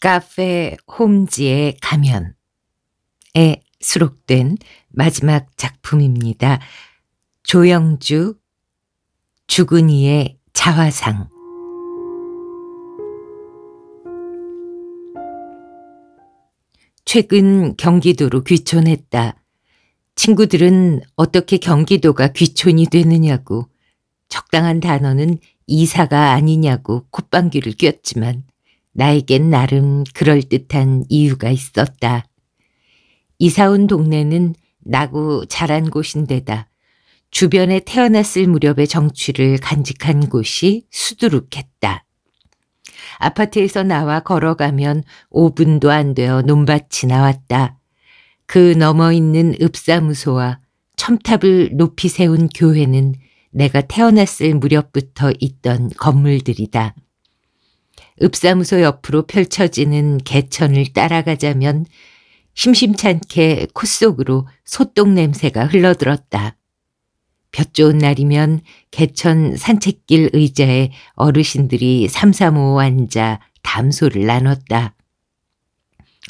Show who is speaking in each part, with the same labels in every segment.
Speaker 1: 카페 홈지의 가면에 수록된 마지막 작품입니다. 조영주 주근이의 자화상 최근 경기도로 귀촌했다. 친구들은 어떻게 경기도가 귀촌이 되느냐고 적당한 단어는 이사가 아니냐고 콧방귀를 뀌었지만 나에겐 나름 그럴듯한 이유가 있었다. 이사온 동네는 나고 자란 곳인데다 주변에 태어났을 무렵의 정취를 간직한 곳이 수두룩했다. 아파트에서 나와 걸어가면 5분도 안 되어 논밭이 나왔다. 그 넘어 있는 읍사무소와 첨탑을 높이 세운 교회는 내가 태어났을 무렵부터 있던 건물들이다. 읍사무소 옆으로 펼쳐지는 개천을 따라가자면 심심찮게 콧 속으로 소똥 냄새가 흘러들었다. 볕 좋은 날이면 개천 산책길 의자에 어르신들이 삼삼오오 앉아 담소를 나눴다.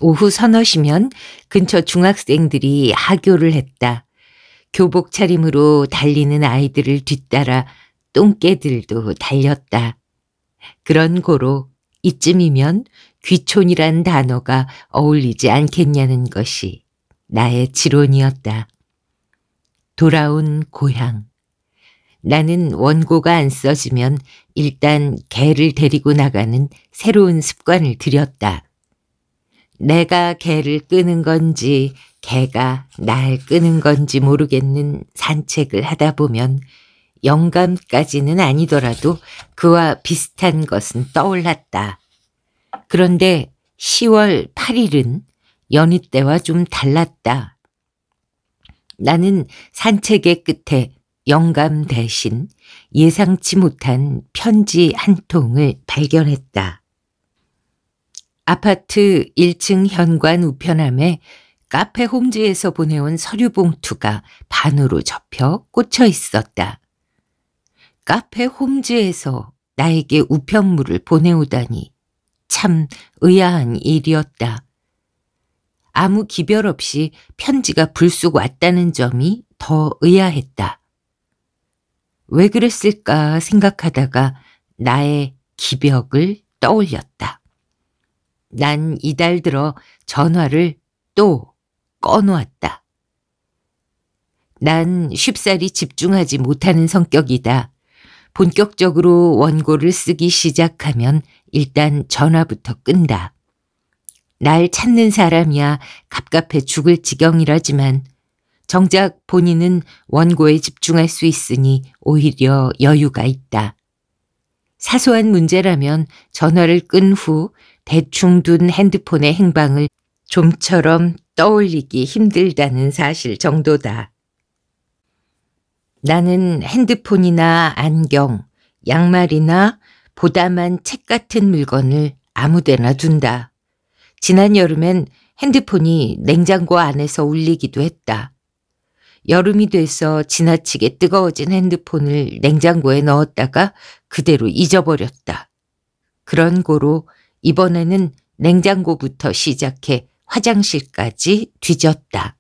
Speaker 1: 오후 서너시면 근처 중학생들이 하교를 했다. 교복 차림으로 달리는 아이들을 뒤따라 똥개들도 달렸다. 그런 고로 이쯤이면 귀촌이란 단어가 어울리지 않겠냐는 것이 나의 지론이었다. 돌아온 고향. 나는 원고가 안 써지면 일단 개를 데리고 나가는 새로운 습관을 들였다. 내가 개를 끄는 건지 개가 날 끄는 건지 모르겠는 산책을 하다 보면 영감까지는 아니더라도 그와 비슷한 것은 떠올랐다. 그런데 10월 8일은 연희 때와 좀 달랐다. 나는 산책의 끝에 영감 대신 예상치 못한 편지 한 통을 발견했다. 아파트 1층 현관 우편함에 카페 홈즈에서 보내온 서류 봉투가 반으로 접혀 꽂혀 있었다. 카페 홈즈에서 나에게 우편물을 보내오다니 참 의아한 일이었다. 아무 기별 없이 편지가 불쑥 왔다는 점이 더 의아했다. 왜 그랬을까 생각하다가 나의 기벽을 떠올렸다. 난 이달 들어 전화를 또 꺼놓았다. 난 쉽사리 집중하지 못하는 성격이다. 본격적으로 원고를 쓰기 시작하면 일단 전화부터 끈다. 날 찾는 사람이야 갑갑해 죽을 지경이라지만 정작 본인은 원고에 집중할 수 있으니 오히려 여유가 있다. 사소한 문제라면 전화를 끈 후 대충 둔 핸드폰의 행방을 좀처럼 떠올리기 힘들다는 사실 정도다. 나는 핸드폰이나 안경, 양말이나 보다만 책 같은 물건을 아무데나 둔다. 지난 여름엔 핸드폰이 냉장고 안에서 울리기도 했다. 여름이 돼서 지나치게 뜨거워진 핸드폰을 냉장고에 넣었다가 그대로 잊어버렸다. 그런 고로 이번에는 냉장고부터 시작해 화장실까지 뒤졌다.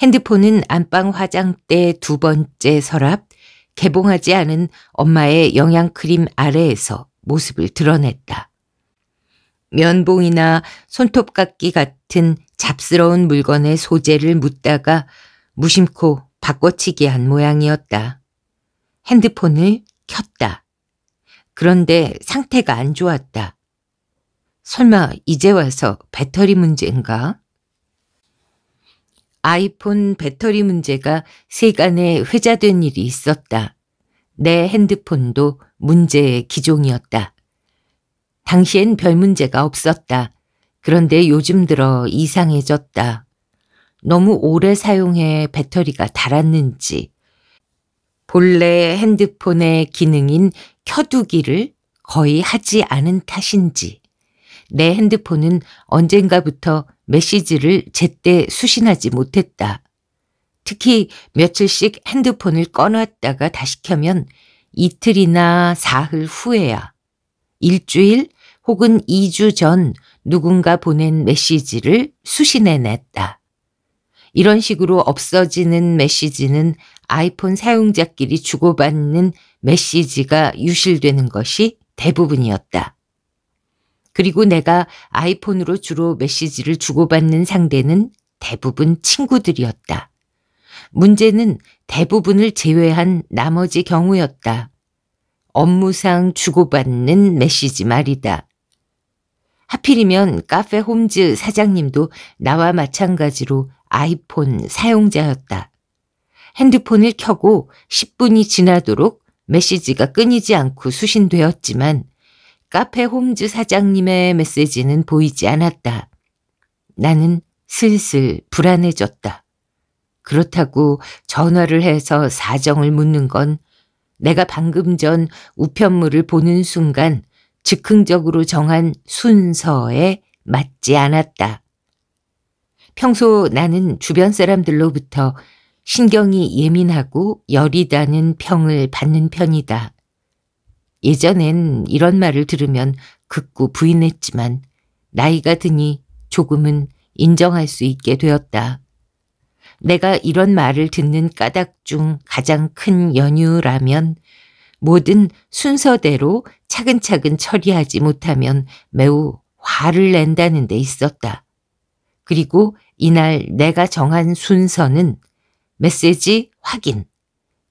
Speaker 1: 핸드폰은 안방 화장대 두 번째 서랍, 개봉하지 않은 엄마의 영양크림 아래에서 모습을 드러냈다. 면봉이나 손톱깎이 같은 잡스러운 물건의 소재를 묻다가 무심코 바꿔치기 한 모양이었다. 핸드폰을 켰다. 그런데 상태가 안 좋았다. 설마 이제 와서 배터리 문제인가? 아이폰 배터리 문제가 세간에 회자된 일이 있었다. 내 핸드폰도 문제의 기종이었다. 당시엔 별 문제가 없었다. 그런데 요즘 들어 이상해졌다. 너무 오래 사용해 배터리가 닳았는지 본래 핸드폰의 기능인 켜두기를 거의 하지 않은 탓인지 내 핸드폰은 언젠가부터 메시지를 제때 수신하지 못했다. 특히 며칠씩 핸드폰을 꺼놨다가 다시 켜면 이틀이나 사흘 후에야 일주일 혹은 2주 전 누군가 보낸 메시지를 수신해냈다. 이런 식으로 없어지는 메시지는 아이폰 사용자끼리 주고받는 메시지가 유실되는 것이 대부분이었다. 그리고 내가 아이폰으로 주로 메시지를 주고받는 상대는 대부분 친구들이었다. 문제는 대부분을 제외한 나머지 경우였다. 업무상 주고받는 메시지 말이다. 하필이면 카페 홈즈 사장님도 나와 마찬가지로 아이폰 사용자였다. 핸드폰을 켜고 10분이 지나도록 메시지가 끊이지 않고 수신되었지만 카페 홈즈 사장님의 메시지는 보이지 않았다. 나는 슬슬 불안해졌다. 그렇다고 전화를 해서 사정을 묻는 건 내가 방금 전 우편물을 보는 순간 즉흥적으로 정한 순서에 맞지 않았다. 평소 나는 주변 사람들로부터 신경이 예민하고 여리다는 평을 받는 편이다. 예전엔 이런 말을 들으면 극구 부인했지만 나이가 드니 조금은 인정할 수 있게 되었다. 내가 이런 말을 듣는 까닭 중 가장 큰 연유라면 모든 순서대로 차근차근 처리하지 못하면 매우 화를 낸다는 데 있었다. 그리고 이날 내가 정한 순서는 메시지 확인,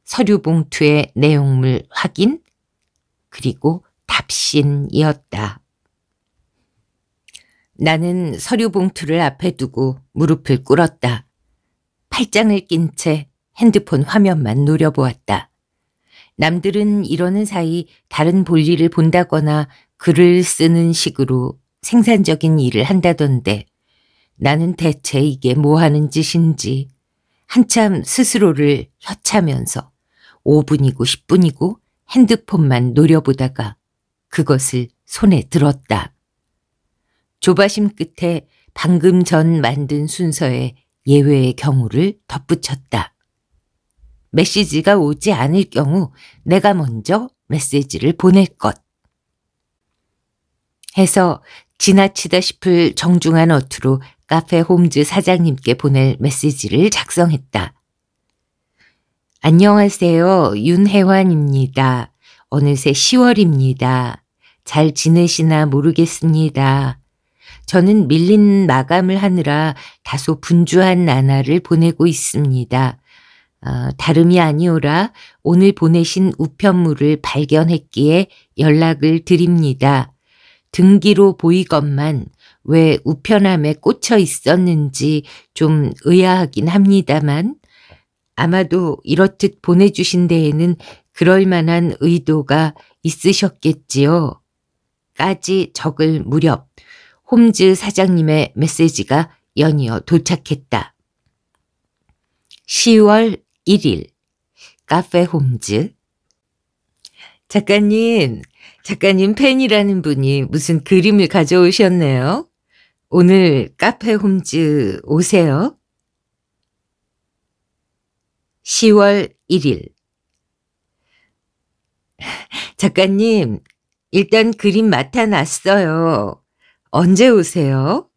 Speaker 1: 서류 봉투의 내용물 확인, 그리고 답신이었다. 나는 서류 봉투를 앞에 두고 무릎을 꿇었다. 팔짱을 낀 채 핸드폰 화면만 노려보았다. 남들은 이러는 사이 다른 볼일을 본다거나 글을 쓰는 식으로 생산적인 일을 한다던데 나는 대체 이게 뭐 하는 짓인지 한참 스스로를 혀차면서 5분이고 10분이고 핸드폰만 노려보다가 그것을 손에 들었다. 조바심 끝에 방금 전 만든 순서에 예외의 경우를 덧붙였다. 메시지가 오지 않을 경우 내가 먼저 메시지를 보낼 것. 해서 지나치다 싶을 정중한 어투로 카페 홈즈 사장님께 보낼 메시지를 작성했다. 안녕하세요. 윤혜환입니다. 어느새 10월입니다. 잘 지내시나 모르겠습니다. 저는 밀린 마감을 하느라 다소 분주한 나날을 보내고 있습니다. 어, 다름이 아니오라 오늘 보내신 우편물을 발견했기에 연락을 드립니다. 등기로 보이건만 왜 우편함에 꽂혀 있었는지 좀 의아하긴 합니다만 아마도 이렇듯 보내주신 데에는 그럴 만한 의도가 있으셨겠지요. 까지 적을 무렵 홈즈 사장님의 메시지가 연이어 도착했다. 10월 1일 카페 홈즈 작가님, 작가님 팬이라는 분이 무슨 그림을 가져오셨네요. 오늘 카페 홈즈 오세요. 10월 1일 작가님, 일단 그림 맡아놨어요. 언제 오세요?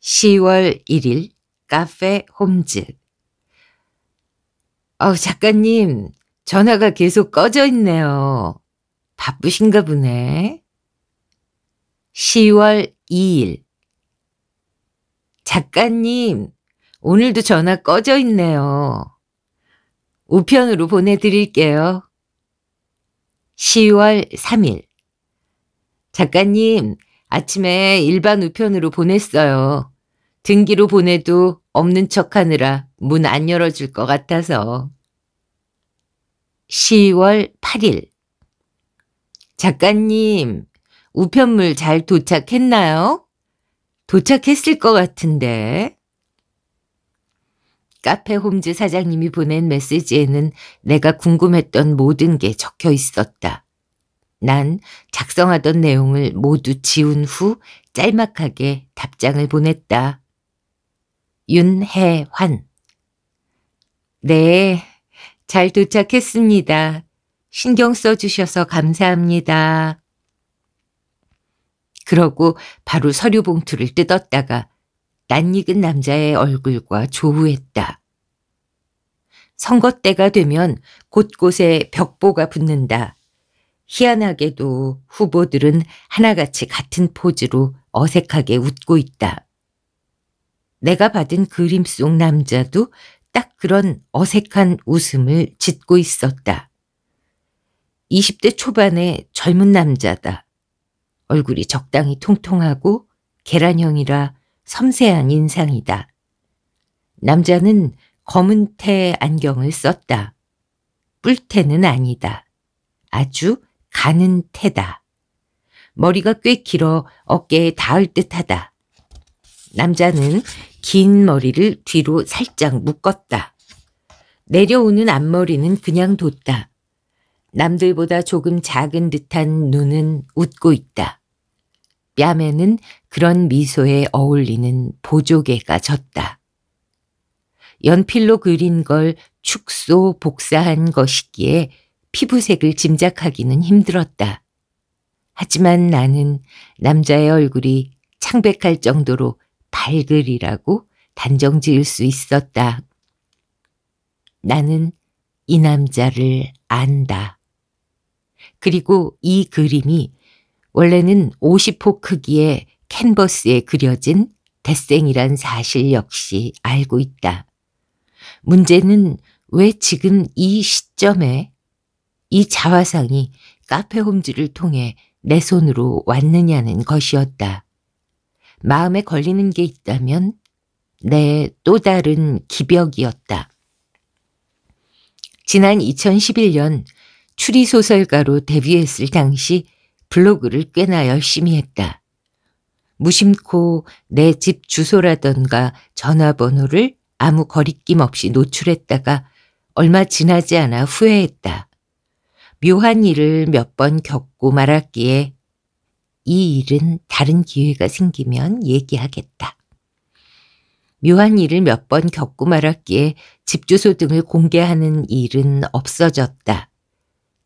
Speaker 1: 10월 1일 카페 홈즈 어 작가님, 전화가 계속 꺼져 있네요. 바쁘신가 보네. 10월 2일 작가님, 오늘도 전화 꺼져 있네요. 우편으로 보내드릴게요. 10월 3일 작가님, 아침에 일반 우편으로 보냈어요. 등기로 보내도 없는 척 하느라 문 안 열어줄 것 같아서. 10월 8일 작가님, 우편물 잘 도착했나요? 도착했을 것 같은데. 카페 홈즈 사장님이 보낸 메시지에는 내가 궁금했던 모든 게 적혀 있었다. 난 작성하던 내용을 모두 지운 후 짤막하게 답장을 보냈다. 윤혜환 네, 잘 도착했습니다. 신경 써주셔서 감사합니다. 그러고 바로 서류 봉투를 뜯었다가 낯익은 남자의 얼굴과 조우했다. 선거 때가 되면 곳곳에 벽보가 붙는다. 희한하게도 후보들은 하나같이 같은 포즈로 어색하게 웃고 있다. 내가 받은 그림 속 남자도 딱 그런 어색한 웃음을 짓고 있었다. 20대 초반의 젊은 남자다. 얼굴이 적당히 통통하고 계란형이라 섬세한 인상이다. 남자는 검은 테 안경을 썼다. 뿔테는 아니다. 아주 가는 테다. 머리가 꽤 길어 어깨에 닿을 듯하다. 남자는 긴 머리를 뒤로 살짝 묶었다. 내려오는 앞머리는 그냥 뒀다. 남들보다 조금 작은 듯한 눈은 웃고 있다. 뺨에는 그런 미소에 어울리는 보조개가 졌다. 연필로 그린 걸 축소 복사한 것이기에 피부색을 짐작하기는 힘들었다. 하지만 나는 남자의 얼굴이 창백할 정도로 발그리라고 단정 지을 수 있었다. 나는 이 남자를 안다. 그리고 이 그림이 원래는 50호 크기의 캔버스에 그려진 대생이란 사실 역시 알고 있다. 문제는 왜 지금 이 시점에 이 자화상이 카페 홈즈를 통해 내 손으로 왔느냐는 것이었다. 마음에 걸리는 게 있다면 내 또 다른 기벽이었다. 지난 2011년 추리소설가로 데뷔했을 당시 블로그를 꽤나 열심히 했다. 무심코 내 집 주소라던가 전화번호를 아무 거리낌 없이 노출했다가 얼마 지나지 않아 후회했다. 묘한 일을 몇 번 겪고 말았기에 이 일은 다른 기회가 생기면 얘기하겠다. 묘한 일을 몇 번 겪고 말았기에 집 주소 등을 공개하는 일은 없어졌다.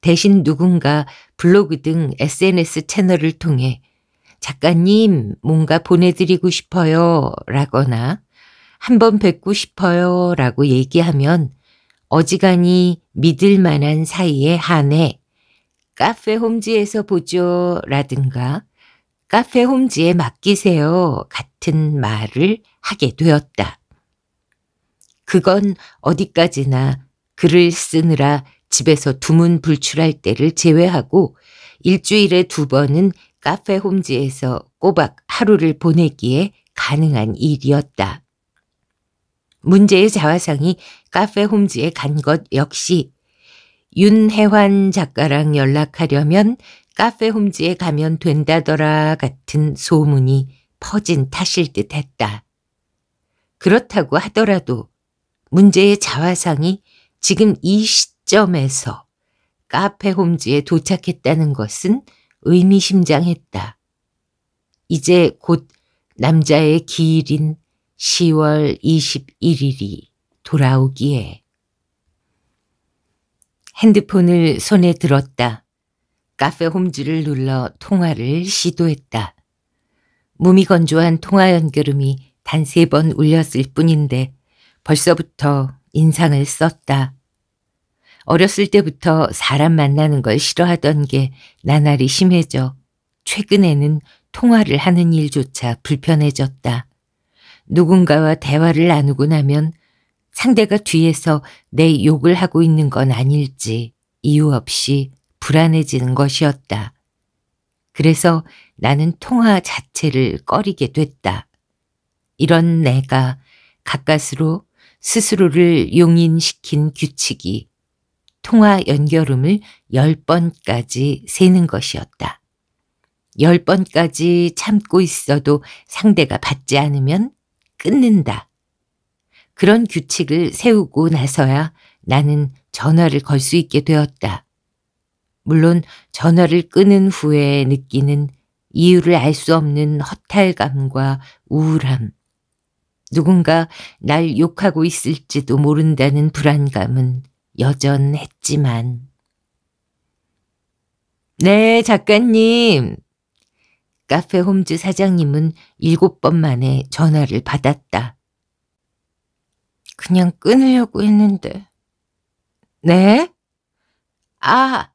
Speaker 1: 대신 누군가 블로그 등 SNS 채널을 통해 작가님 뭔가 보내드리고 싶어요 라거나 한번 뵙고 싶어요 라고 얘기하면 어지간히 믿을 만한 사이에 한해 카페 홈즈에서 보죠 라든가 카페 홈즈에 맡기세요 같은 말을 하게 되었다. 그건 어디까지나 글을 쓰느라 집에서 두문 불출할 때를 제외하고 일주일에 두 번은 카페 홈즈에서 꼬박 하루를 보내기에 가능한 일이었다. 문제의 자화상이 카페 홈즈에 간 것 역시 윤혜환 작가랑 연락하려면 카페 홈즈에 가면 된다더라 같은 소문이 퍼진 탓일 듯 했다. 그렇다고 하더라도 문제의 자화상이 지금 이 시, 시점에서 카페 홈즈에 도착했다는 것은 의미심장했다. 이제 곧 남자의 기일인 10월 21일이 돌아오기에 핸드폰을 손에 들었다. 카페 홈즈를 눌러 통화를 시도했다. 무미건조한 통화 연결음이 단 세 번 울렸을 뿐인데 벌써부터 인상을 썼다. 어렸을 때부터 사람 만나는 걸 싫어하던 게 나날이 심해져 최근에는 통화를 하는 일조차 불편해졌다. 누군가와 대화를 나누고 나면 상대가 뒤에서 내 욕을 하고 있는 건 아닐지 이유 없이 불안해지는 것이었다. 그래서 나는 통화 자체를 꺼리게 됐다. 이런 내가 가까스로 스스로를 용인시킨 규칙이 통화 연결음을 10번까지 세는 것이었다. 10번까지 참고 있어도 상대가 받지 않으면 끊는다. 그런 규칙을 세우고 나서야 나는 전화를 걸 수 있게 되었다. 물론 전화를 끊은 후에 느끼는 이유를 알 수 없는 허탈감과 우울함, 누군가 날 욕하고 있을지도 모른다는 불안감은 여전했지만. 네, 작가님. 카페 홈즈 사장님은 일곱 번 만에 전화를 받았다. 그냥 끊으려고 했는데. 네? 아,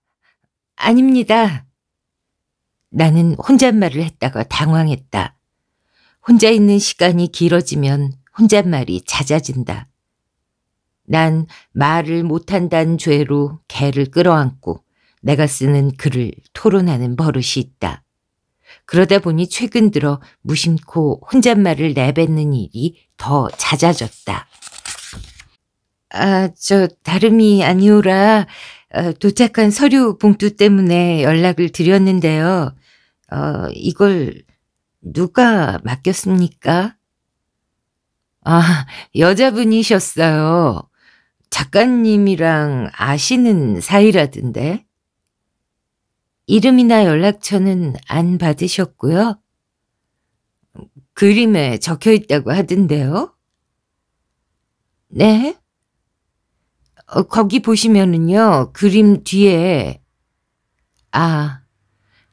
Speaker 1: 아닙니다. 나는 혼잣말을 했다가 당황했다. 혼자 있는 시간이 길어지면 혼잣말이 잦아진다. 난 말을 못한다는 죄로 개를 끌어안고 내가 쓰는 글을 토론하는 버릇이 있다. 그러다 보니 최근 들어 무심코 혼잣말을 내뱉는 일이 더 잦아졌다. 아, 저 다름이 아니오라 어, 도착한 서류 봉투 때문에 연락을 드렸는데요. 어, 이걸 누가 맡겼습니까? 아, 여자분이셨어요. 작가님이랑 아시는 사이라던데. 이름이나 연락처는 안 받으셨고요. 그림에 적혀 있다고 하던데요. 네? 어, 거기 보시면은요, 그림 뒤에, 아,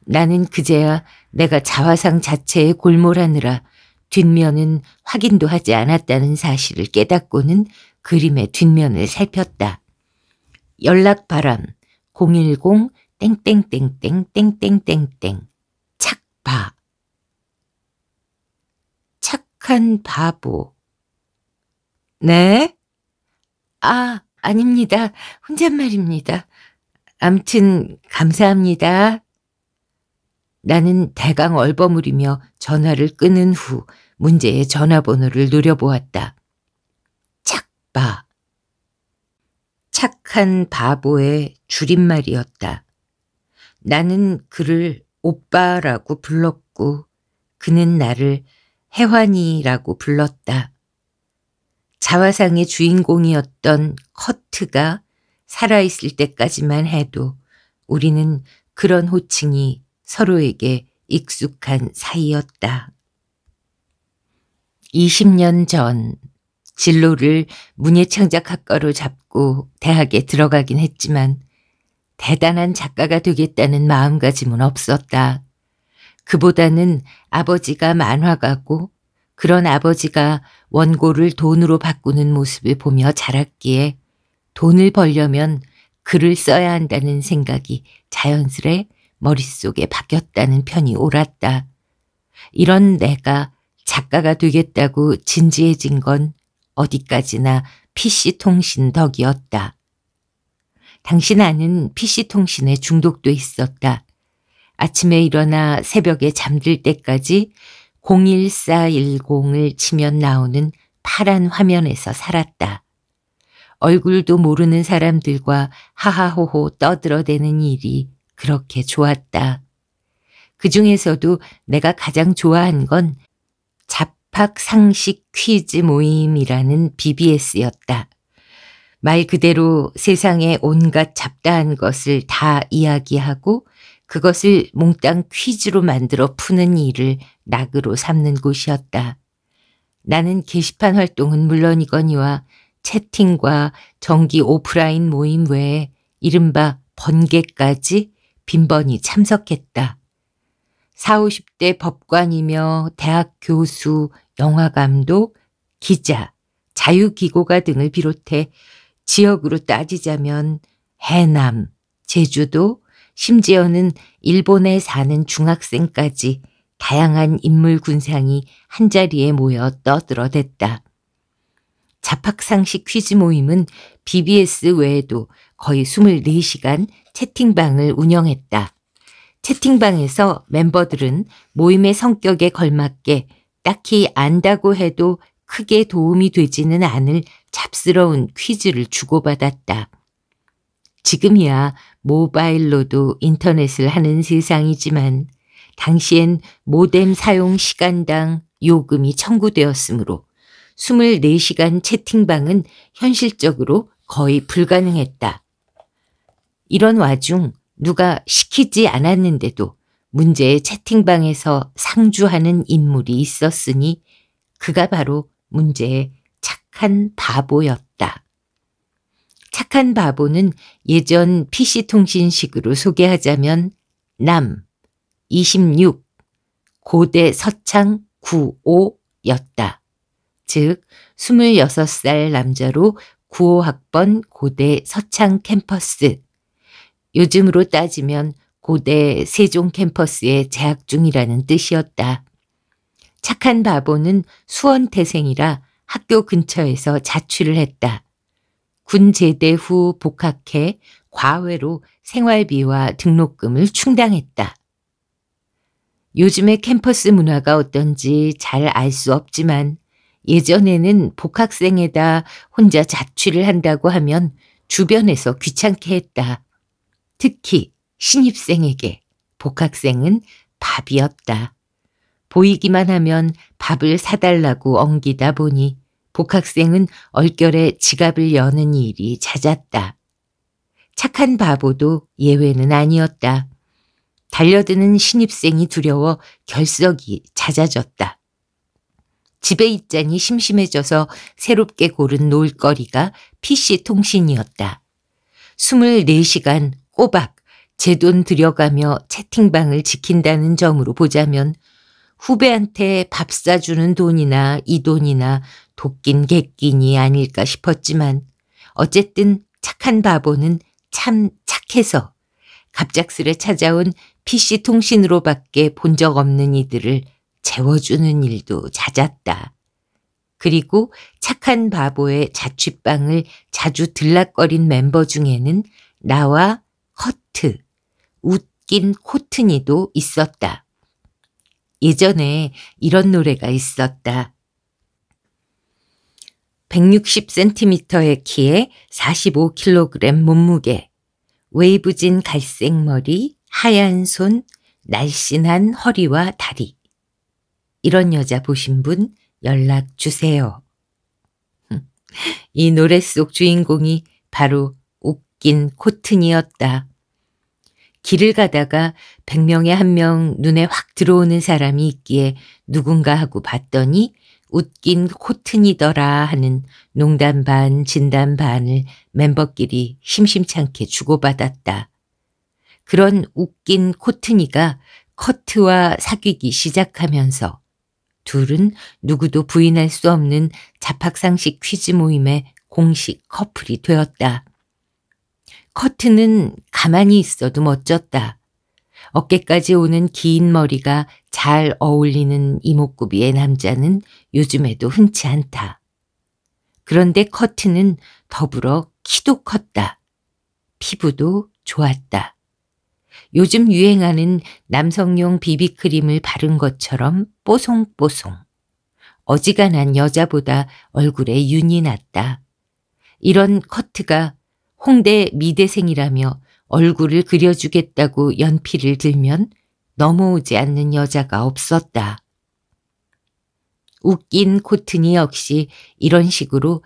Speaker 1: 나는 그제야 내가 자화상 자체에 골몰하느라 뒷면은 확인도 하지 않았다는 사실을 깨닫고는 그림의 뒷면을 살폈다. 연락 바람 010 땡땡땡땡땡땡땡땡 착바 착한 바보 네? 아, 아닙니다. 혼잣말입니다. 암튼 감사합니다. 나는 대강 얼버무리며 전화를 끊은 후 문제의 전화번호를 노려보았다. 아 착한 바보의 줄임말이었다. 나는 그를 오빠라고 불렀고 그는 나를 혜환이라고 불렀다. 자화상의 주인공이었던 커트가 살아있을 때까지만 해도 우리는 그런 호칭이 서로에게 익숙한 사이였다. 20년 전 진로를 문예창작학과로 잡고 대학에 들어가긴 했지만 대단한 작가가 되겠다는 마음가짐은 없었다. 그보다는 아버지가 만화가고 그런 아버지가 원고를 돈으로 바꾸는 모습을 보며 자랐기에 돈을 벌려면 글을 써야 한다는 생각이 자연스레 머릿속에 바뀌었다는 편이 옳았다. 이런 내가 작가가 되겠다고 진지해진 건 어디까지나 PC통신 덕이었다. 당신 아는 PC통신에 중독돼 있었다. 아침에 일어나 새벽에 잠들 때까지 01410을 치면 나오는 파란 화면에서 살았다. 얼굴도 모르는 사람들과 하하호호 떠들어대는 일이 그렇게 좋았다. 그 중에서도 내가 가장 좋아한 건 박상식 퀴즈 모임이라는 BBS였다. 말 그대로 세상의 온갖 잡다한 것을 다 이야기하고 그것을 몽땅 퀴즈로 만들어 푸는 일을 낙으로 삼는 곳이었다. 나는 게시판 활동은 물론이거니와 채팅과 정기 오프라인 모임 외에 이른바 번개까지 빈번히 참석했다. 40, 50대 법관이며 대학 교수, 영화감독, 기자, 자유기고가 등을 비롯해 지역으로 따지자면 해남, 제주도, 심지어는 일본에 사는 중학생까지 다양한 인물 군상이 한자리에 모여 떠들어댔다. 자팍상식 퀴즈 모임은 BBS 외에도 거의 24시간 채팅방을 운영했다. 채팅방에서 멤버들은 모임의 성격에 걸맞게 딱히 안다고 해도 크게 도움이 되지는 않을 잡스러운 퀴즈를 주고받았다. 지금이야 모바일로도 인터넷을 하는 세상이지만 당시엔 모뎀 사용 시간당 요금이 청구되었으므로 24시간 채팅방은 현실적으로 거의 불가능했다. 이런 와중 누가 시키지 않았는데도 문제의 채팅방에서 상주하는 인물이 있었으니 그가 바로 문제의 착한 바보였다. 착한 바보는 예전 PC통신식으로 소개하자면 남 26, 고대 서창 95였다. 즉 26살 남자로 95학번 고대 서창 캠퍼스 요즘으로 따지면 고대 세종 캠퍼스에 재학 중이라는 뜻이었다. 착한 바보는 수원 태생이라 학교 근처에서 자취를 했다. 군 제대 후 복학해 과외로 생활비와 등록금을 충당했다. 요즘의 캠퍼스 문화가 어떤지 잘 알 수 없지만 예전에는 복학생에다 혼자 자취를 한다고 하면 주변에서 귀찮게 했다. 특히 신입생에게 복학생은 밥이었다. 보이기만 하면 밥을 사달라고 엉기다 보니 복학생은 얼결에 지갑을 여는 일이 잦았다. 착한 바보도 예외는 아니었다. 달려드는 신입생이 두려워 결석이 잦아졌다. 집에 있자니 심심해져서 새롭게 고른 놀거리가 PC통신이었다. 24시간 꼬박 제 돈 들여가며 채팅방을 지킨다는 점으로 보자면 후배한테 밥 사주는 돈이나 이 돈이나 도낀 객끼니 아닐까 싶었지만 어쨌든 착한 바보는 참 착해서 갑작스레 찾아온 PC 통신으로밖에 본 적 없는 이들을 재워주는 일도 잦았다. 그리고 착한 바보의 자취방을 자주 들락거린 멤버 중에는 나와 커트, 웃긴 코트니도 있었다. 예전에 이런 노래가 있었다. 160cm의 키에 45kg 몸무게, 웨이브진 갈색 머리, 하얀 손, 날씬한 허리와 다리. 이런 여자 보신 분 연락 주세요. 이 노래 속 주인공이 바로 웃긴 코튼이었다. 길을 가다가 백명에 한 명 눈에 확 들어오는 사람이 있기에 누군가 하고 봤더니 웃긴 코튼이더라 하는 농담 반 진담 반을 멤버끼리 심심찮게 주고받았다. 그런 웃긴 코튼이가 커트와 사귀기 시작하면서 둘은 누구도 부인할 수 없는 자팍상식 퀴즈 모임의 공식 커플이 되었다. 커튼은 가만히 있어도 멋졌다. 어깨까지 오는 긴 머리가 잘 어울리는 이목구비의 남자는 요즘에도 흔치 않다. 그런데 커튼은 더불어 키도 컸다. 피부도 좋았다. 요즘 유행하는 남성용 비비크림을 바른 것처럼 뽀송뽀송. 어지간한 여자보다 얼굴에 윤이 났다. 이런 커트가 홍대 미대생이라며 얼굴을 그려주겠다고 연필을 들면 넘어오지 않는 여자가 없었다. 웃긴 코트니 역시 이런 식으로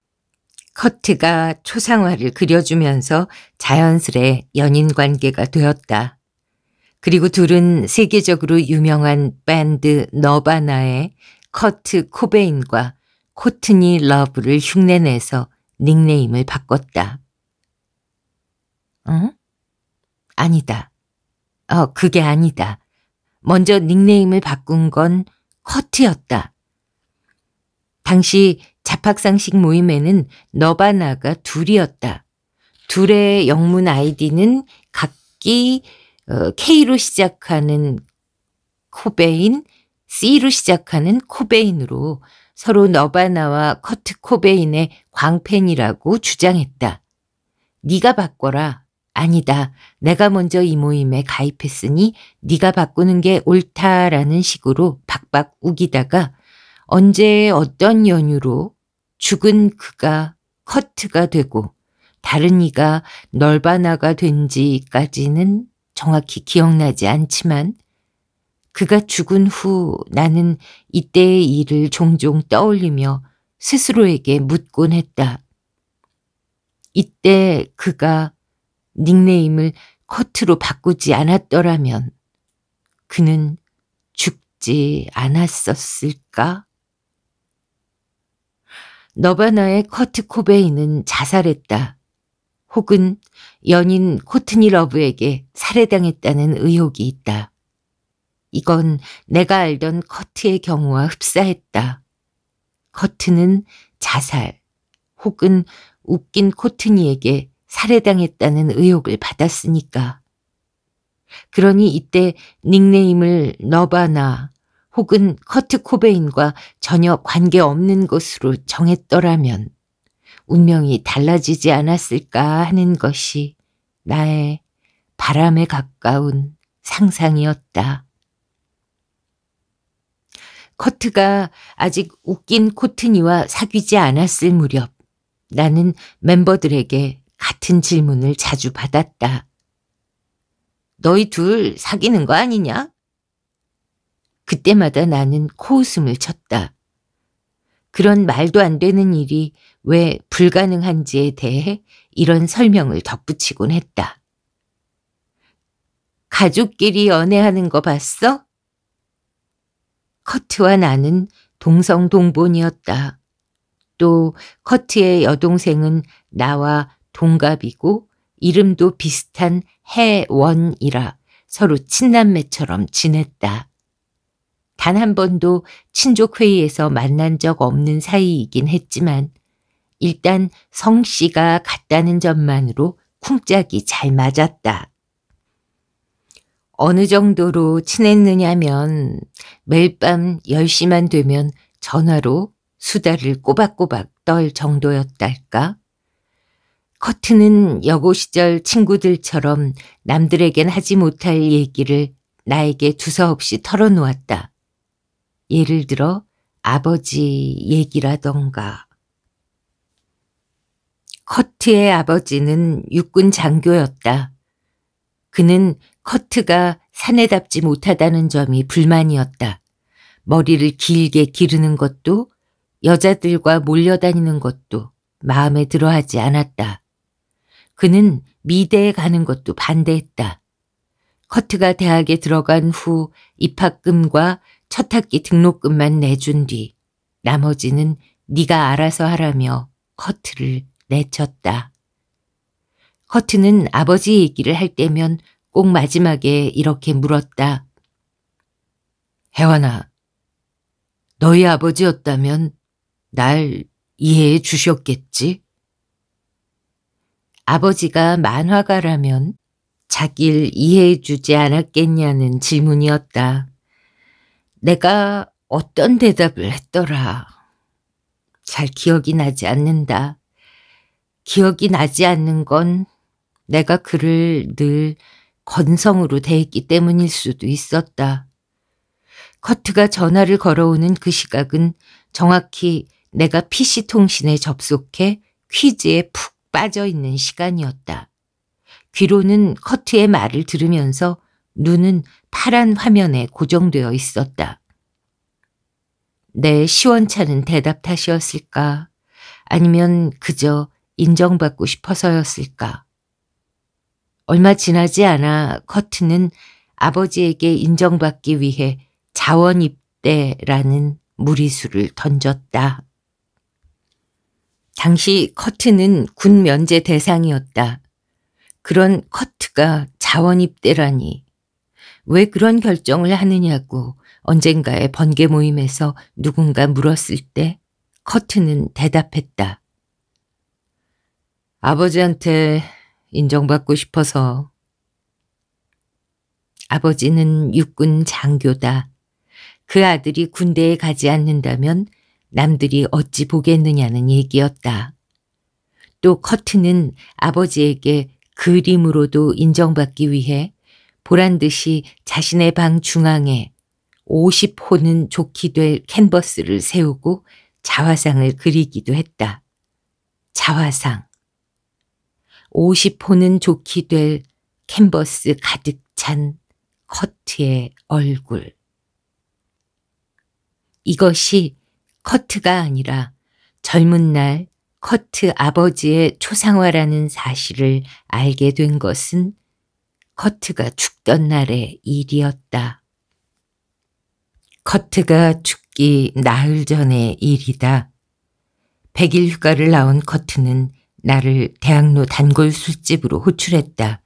Speaker 1: 커트가 초상화를 그려주면서 자연스레 연인 관계가 되었다. 그리고 둘은 세계적으로 유명한 밴드 너바나의 커트 코베인과 코트니 러브를 흉내내서 닉네임을 바꿨다. 응? 어? 아니다. 어, 그게 아니다. 먼저 닉네임을 바꾼 건 커트였다. 당시 자팍상식 모임에는 너바나가 둘이었다. 둘의 영문 아이디는 각기 어, K로 시작하는 코베인, C로 시작하는 코베인으로 서로 너바나와 커트 코베인의 광팬이라고 주장했다. 네가 바꿔라. 아니다. 내가 먼저 이 모임에 가입했으니 네가 바꾸는 게 옳다라는 식으로 박박 우기다가 언제 어떤 연유로 죽은 그가 커트가 되고 다른 이가 널바나가 된지까지는 정확히 기억나지 않지만 그가 죽은 후 나는 이때의 일을 종종 떠올리며 스스로에게 묻곤 했다. 이때 그가 닉네임을 커트로 바꾸지 않았더라면 그는 죽지 않았었을까? 너바나의 커트 코베이는 자살했다. 혹은 연인 코트니 러브에게 살해당했다는 의혹이 있다. 이건 내가 알던 커트의 경우와 흡사했다. 커트는 자살 혹은 웃긴 코트니에게 살해당했다는 의혹을 받았으니까. 그러니 이때 닉네임을 너바나 혹은 커트 코베인과 전혀 관계없는 것으로 정했더라면 운명이 달라지지 않았을까 하는 것이 나의 바람에 가까운 상상이었다. 커트가 아직 웃긴 코트니와 사귀지 않았을 무렵 나는 멤버들에게 같은 질문을 자주 받았다. 너희 둘 사귀는 거 아니냐? 그때마다 나는 코웃음을 쳤다. 그런 말도 안 되는 일이 왜 불가능한지에 대해 이런 설명을 덧붙이곤 했다. 가족끼리 연애하는 거 봤어? 커트와 나는 동성동본이었다. 또 커트의 여동생은 나와 동갑이고 이름도 비슷한 해원이라 서로 친남매처럼 지냈다. 단 한 번도 친족회의에서 만난 적 없는 사이이긴 했지만 일단 성씨가 같다는 점만으로 쿵짝이 잘 맞았다. 어느 정도로 친했느냐면 매일 밤 10시만 되면 전화로 수다를 꼬박꼬박 떨 정도였달까? 커트는 여고 시절 친구들처럼 남들에겐 하지 못할 얘기를 나에게 두서없이 털어놓았다. 예를 들어 아버지 얘기라던가. 커트의 아버지는 육군 장교였다. 그는 커트가 사내답지 못하다는 점이 불만이었다. 머리를 길게 기르는 것도 여자들과 몰려다니는 것도 마음에 들어하지 않았다. 그는 미대에 가는 것도 반대했다. 커트가 대학에 들어간 후 입학금과 첫 학기 등록금만 내준 뒤 나머지는 네가 알아서 하라며 커트를 내쳤다. 커트는 아버지 얘기를 할 때면 꼭 마지막에 이렇게 물었다. 혜원아, 너희 아버지였다면 날 이해해 주셨겠지? 아버지가 만화가라면 자길 이해해 주지 않았겠냐는 질문이었다. 내가 어떤 대답을 했더라. 잘 기억이 나지 않는다. 기억이 나지 않는 건 내가 그를 늘 건성으로 대했기 때문일 수도 있었다. 커트가 전화를 걸어오는 그 시각은 정확히 내가 PC통신에 접속해 퀴즈에 푹 빠져 있는 시간이었다. 귀로는 커트의 말을 들으면서 눈은 파란 화면에 고정되어 있었다. 내 시원찮은 대답 탓이었을까? 아니면 그저 인정받고 싶어서였을까? 얼마 지나지 않아 커트는 아버지에게 인정받기 위해 자원입대라는 무리수를 던졌다. 당시 커트는 군 면제 대상이었다. 그런 커트가 자원입대라니. 왜 그런 결정을 하느냐고 언젠가의 번개 모임에서 누군가 물었을 때 커트는 대답했다. 아버지한테 인정받고 싶어서. 아버지는 육군 장교다. 그 아들이 군대에 가지 않는다면 남들이 어찌 보겠느냐는 얘기였다. 또 커튼은 아버지에게 그림으로도 인정받기 위해 보란 듯이 자신의 방 중앙에 50호는 좋기 될 캔버스를 세우고 자화상을 그리기도 했다. 자화상. 50호는 좋기 될 캔버스 가득 찬 커트의 얼굴. 이것이 커트가 아니라 젊은 날 커트 아버지의 초상화라는 사실을 알게 된 것은 커트가 죽던 날의 일이었다. 커트가 죽기 나흘 전의 일이다. 백일 휴가를 나온 커트는 나를 대학로 단골 술집으로 호출했다.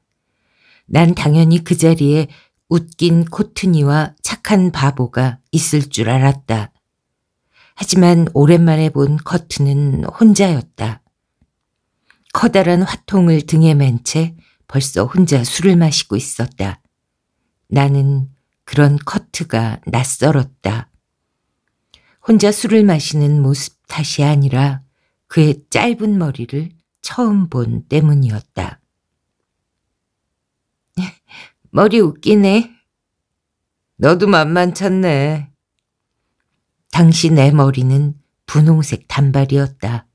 Speaker 1: 난 당연히 그 자리에 웃긴 코트니와 착한 바보가 있을 줄 알았다. 하지만 오랜만에 본커트는 혼자였다. 커다란 화통을 등에 맨 채 벌써 혼자 술을 마시고 있었다. 나는 그런 커트가 낯설었다. 혼자 술을 마시는 모습 탓이 아니라 그의 짧은 머리를 처음 본 때문이었다. 머리 웃기네. 너도 만만찮네. 당시 내 머리는 분홍색 단발이었다.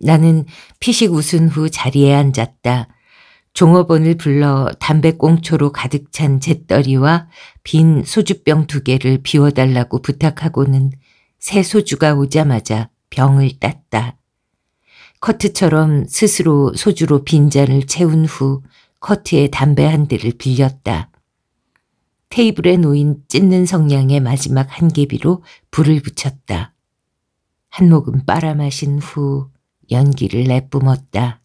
Speaker 1: 나는 피식 웃은 후 자리에 앉았다. 종업원을 불러 담배꽁초로 가득 찬 잿더리와 빈 소주병 두 개를 비워달라고 부탁하고는 새 소주가 오자마자 병을 땄다. 커트처럼 스스로 소주로 빈잔을 채운 후 커트에 담배 한 대를 빌렸다. 테이블에 놓인 찢는 성냥의 마지막 한 개비로 불을 붙였다. 한 모금 빨아마신 후 연기를 내뿜었다.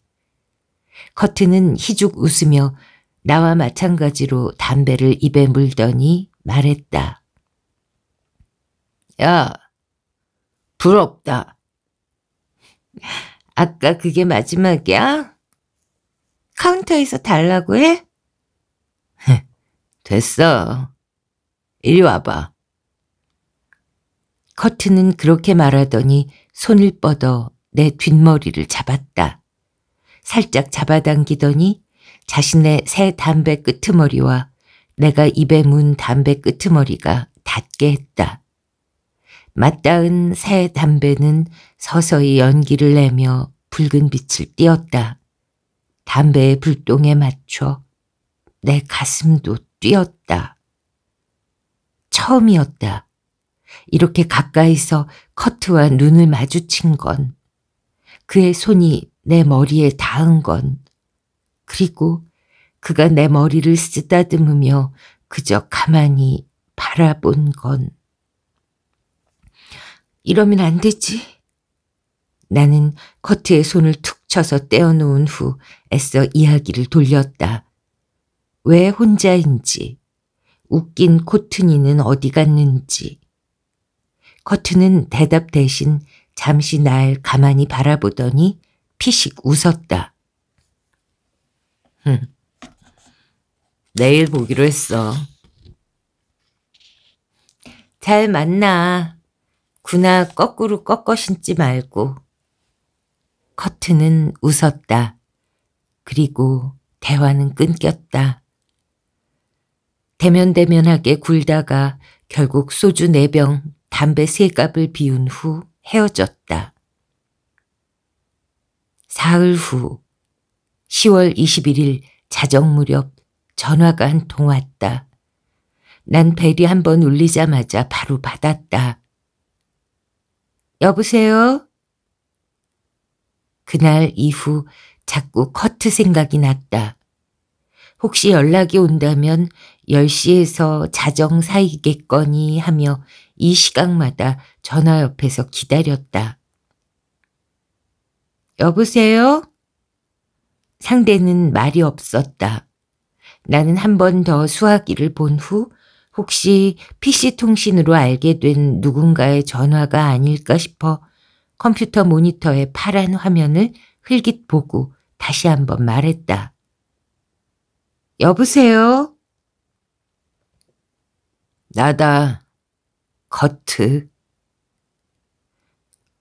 Speaker 1: 커튼은 희죽 웃으며 나와 마찬가지로 담배를 입에 물더니 말했다. 야, 부럽다. 아까 그게 마지막이야? 카운터에서 달라고 해? 됐어. 이리 와봐. 커튼은 그렇게 말하더니 손을 뻗어 내 뒷머리를 잡았다. 살짝 잡아당기더니 자신의 새 담배 끄트머리와 내가 입에 문 담배 끄트머리가 닿게 했다. 맞닿은 새 담배는 서서히 연기를 내며 붉은 빛을 띄었다. 담배의 불똥에 맞춰 내 가슴도 뛰었다. 처음이었다. 이렇게 가까이서 커트와 눈을 마주친 건, 그의 손이 내 머리에 닿은 건, 그리고 그가 내 머리를 쓰다듬으며 그저 가만히 바라본 건. 이러면 안 되지. 나는 커트의 손을 툭 쳐서 떼어놓은 후 애써 이야기를 돌렸다. 왜 혼자인지, 웃긴 코튼이는 어디 갔는지. 커튼은 대답 대신 잠시 날 가만히 바라보더니 피식 웃었다. 흠, 내일 보기로 했어. 잘 만나. 구나 거꾸로 꺾어 신지 말고. 커튼은 웃었다. 그리고 대화는 끊겼다. 대면대면하게 굴다가 결국 소주 4병 담배 3갑을 비운 후 헤어졌다. 사흘 후 10월 21일 자정 무렵 전화가 한 통 왔다. 난 벨이 한번 울리자마자 바로 받았다. 여보세요? 그날 이후 자꾸 커트 생각이 났다. 혹시 연락이 온다면 10시에서 자정 사이겠거니 하며 이 시각마다 전화 옆에서 기다렸다. 여보세요? 상대는 말이 없었다. 나는 한 번 더 수화기를 본 후 혹시 PC통신으로 알게 된 누군가의 전화가 아닐까 싶어 컴퓨터 모니터의 파란 화면을 흘깃 보고 다시 한 번 말했다. 여보세요? 나다. 커트.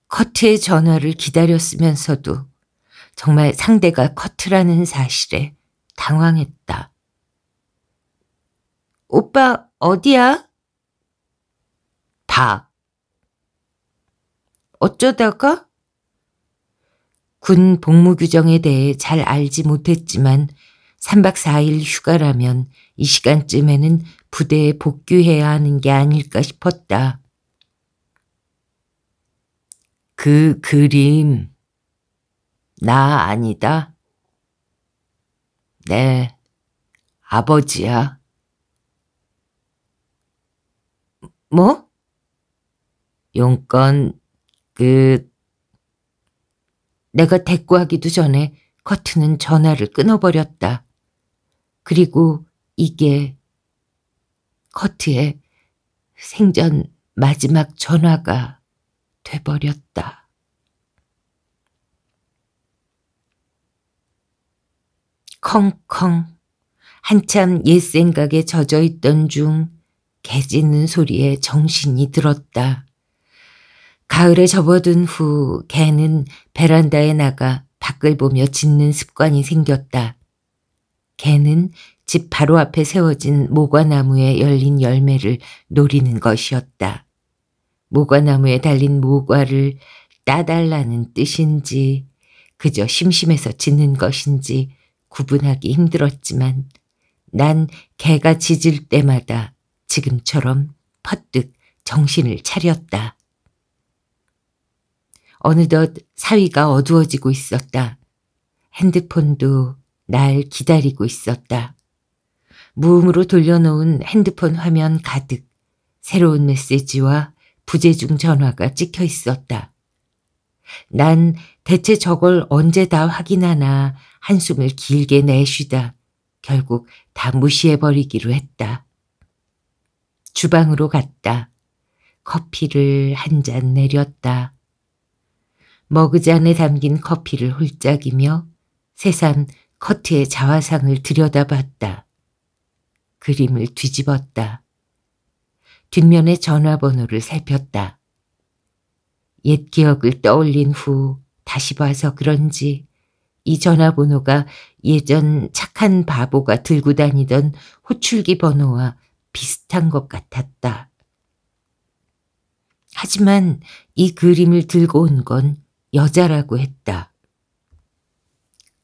Speaker 1: 커트의 전화를 기다렸으면서도 정말 상대가 커트라는 사실에 당황했다. 오빠 어디야? 다. 어쩌다가? 군 복무 규정에 대해 잘 알지 못했지만 3박 4일 휴가라면 이 시간쯤에는 부대에 복귀해야 하는 게 아닐까 싶었다. 그 그림, 나 아니다? 네, 아버지야. 뭐? 용건, 그, 내가 대꾸하기도 전에 커튼은 전화를 끊어버렸다. 그리고 이게 커트의 생전 마지막 전화가 돼버렸다. 컹컹 한참 옛 생각에 젖어 있던 중 개짖는 소리에 정신이 들었다. 가을에 접어든 후 개는 베란다에 나가 밖을 보며 짖는 습관이 생겼다. 개는 집 바로 앞에 세워진 모과나무에 열린 열매를 노리는 것이었다. 모과나무에 달린 모과를 따달라는 뜻인지 그저 심심해서 짖는 것인지 구분하기 힘들었지만 난 개가 짖을 때마다 지금처럼 퍼뜩 정신을 차렸다. 어느덧 사위가 어두워지고 있었다. 핸드폰도 날 기다리고 있었다. 무음으로 돌려놓은 핸드폰 화면 가득 새로운 메시지와 부재중 전화가 찍혀 있었다. 난 대체 저걸 언제 다 확인하나 한숨을 길게 내쉬다 결국 다 무시해버리기로 했다. 주방으로 갔다. 커피를 한 잔 내렸다. 머그잔에 담긴 커피를 홀짝이며 새삼 커트의 자화상을 들여다봤다. 그림을 뒤집었다. 뒷면의 전화번호를 살폈다. 옛 기억을 떠올린 후 다시 봐서 그런지 이 전화번호가 예전 착한 바보가 들고 다니던 호출기 번호와 비슷한 것 같았다. 하지만 이 그림을 들고 온 건 여자라고 했다.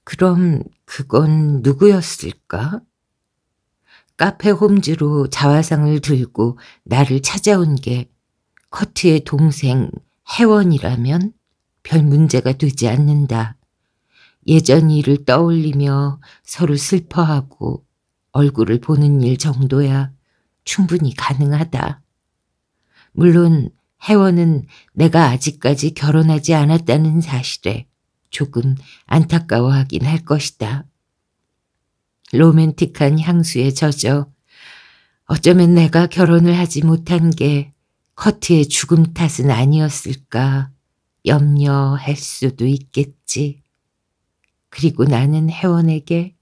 Speaker 1: 그럼 그건 누구였을까? 카페 홈즈로 자화상을 들고 나를 찾아온 게 커트의 동생 혜원이라면 별 문제가 되지 않는다. 예전 일을 떠올리며 서로 슬퍼하고 얼굴을 보는 일 정도야 충분히 가능하다. 물론 혜원은 내가 아직까지 결혼하지 않았다는 사실에 조금 안타까워하긴 할 것이다. 로맨틱한 향수에 젖어 어쩌면 내가 결혼을 하지 못한 게 커트의 죽음 탓은 아니었을까 염려할 수도 있겠지. 그리고 나는 혜원에게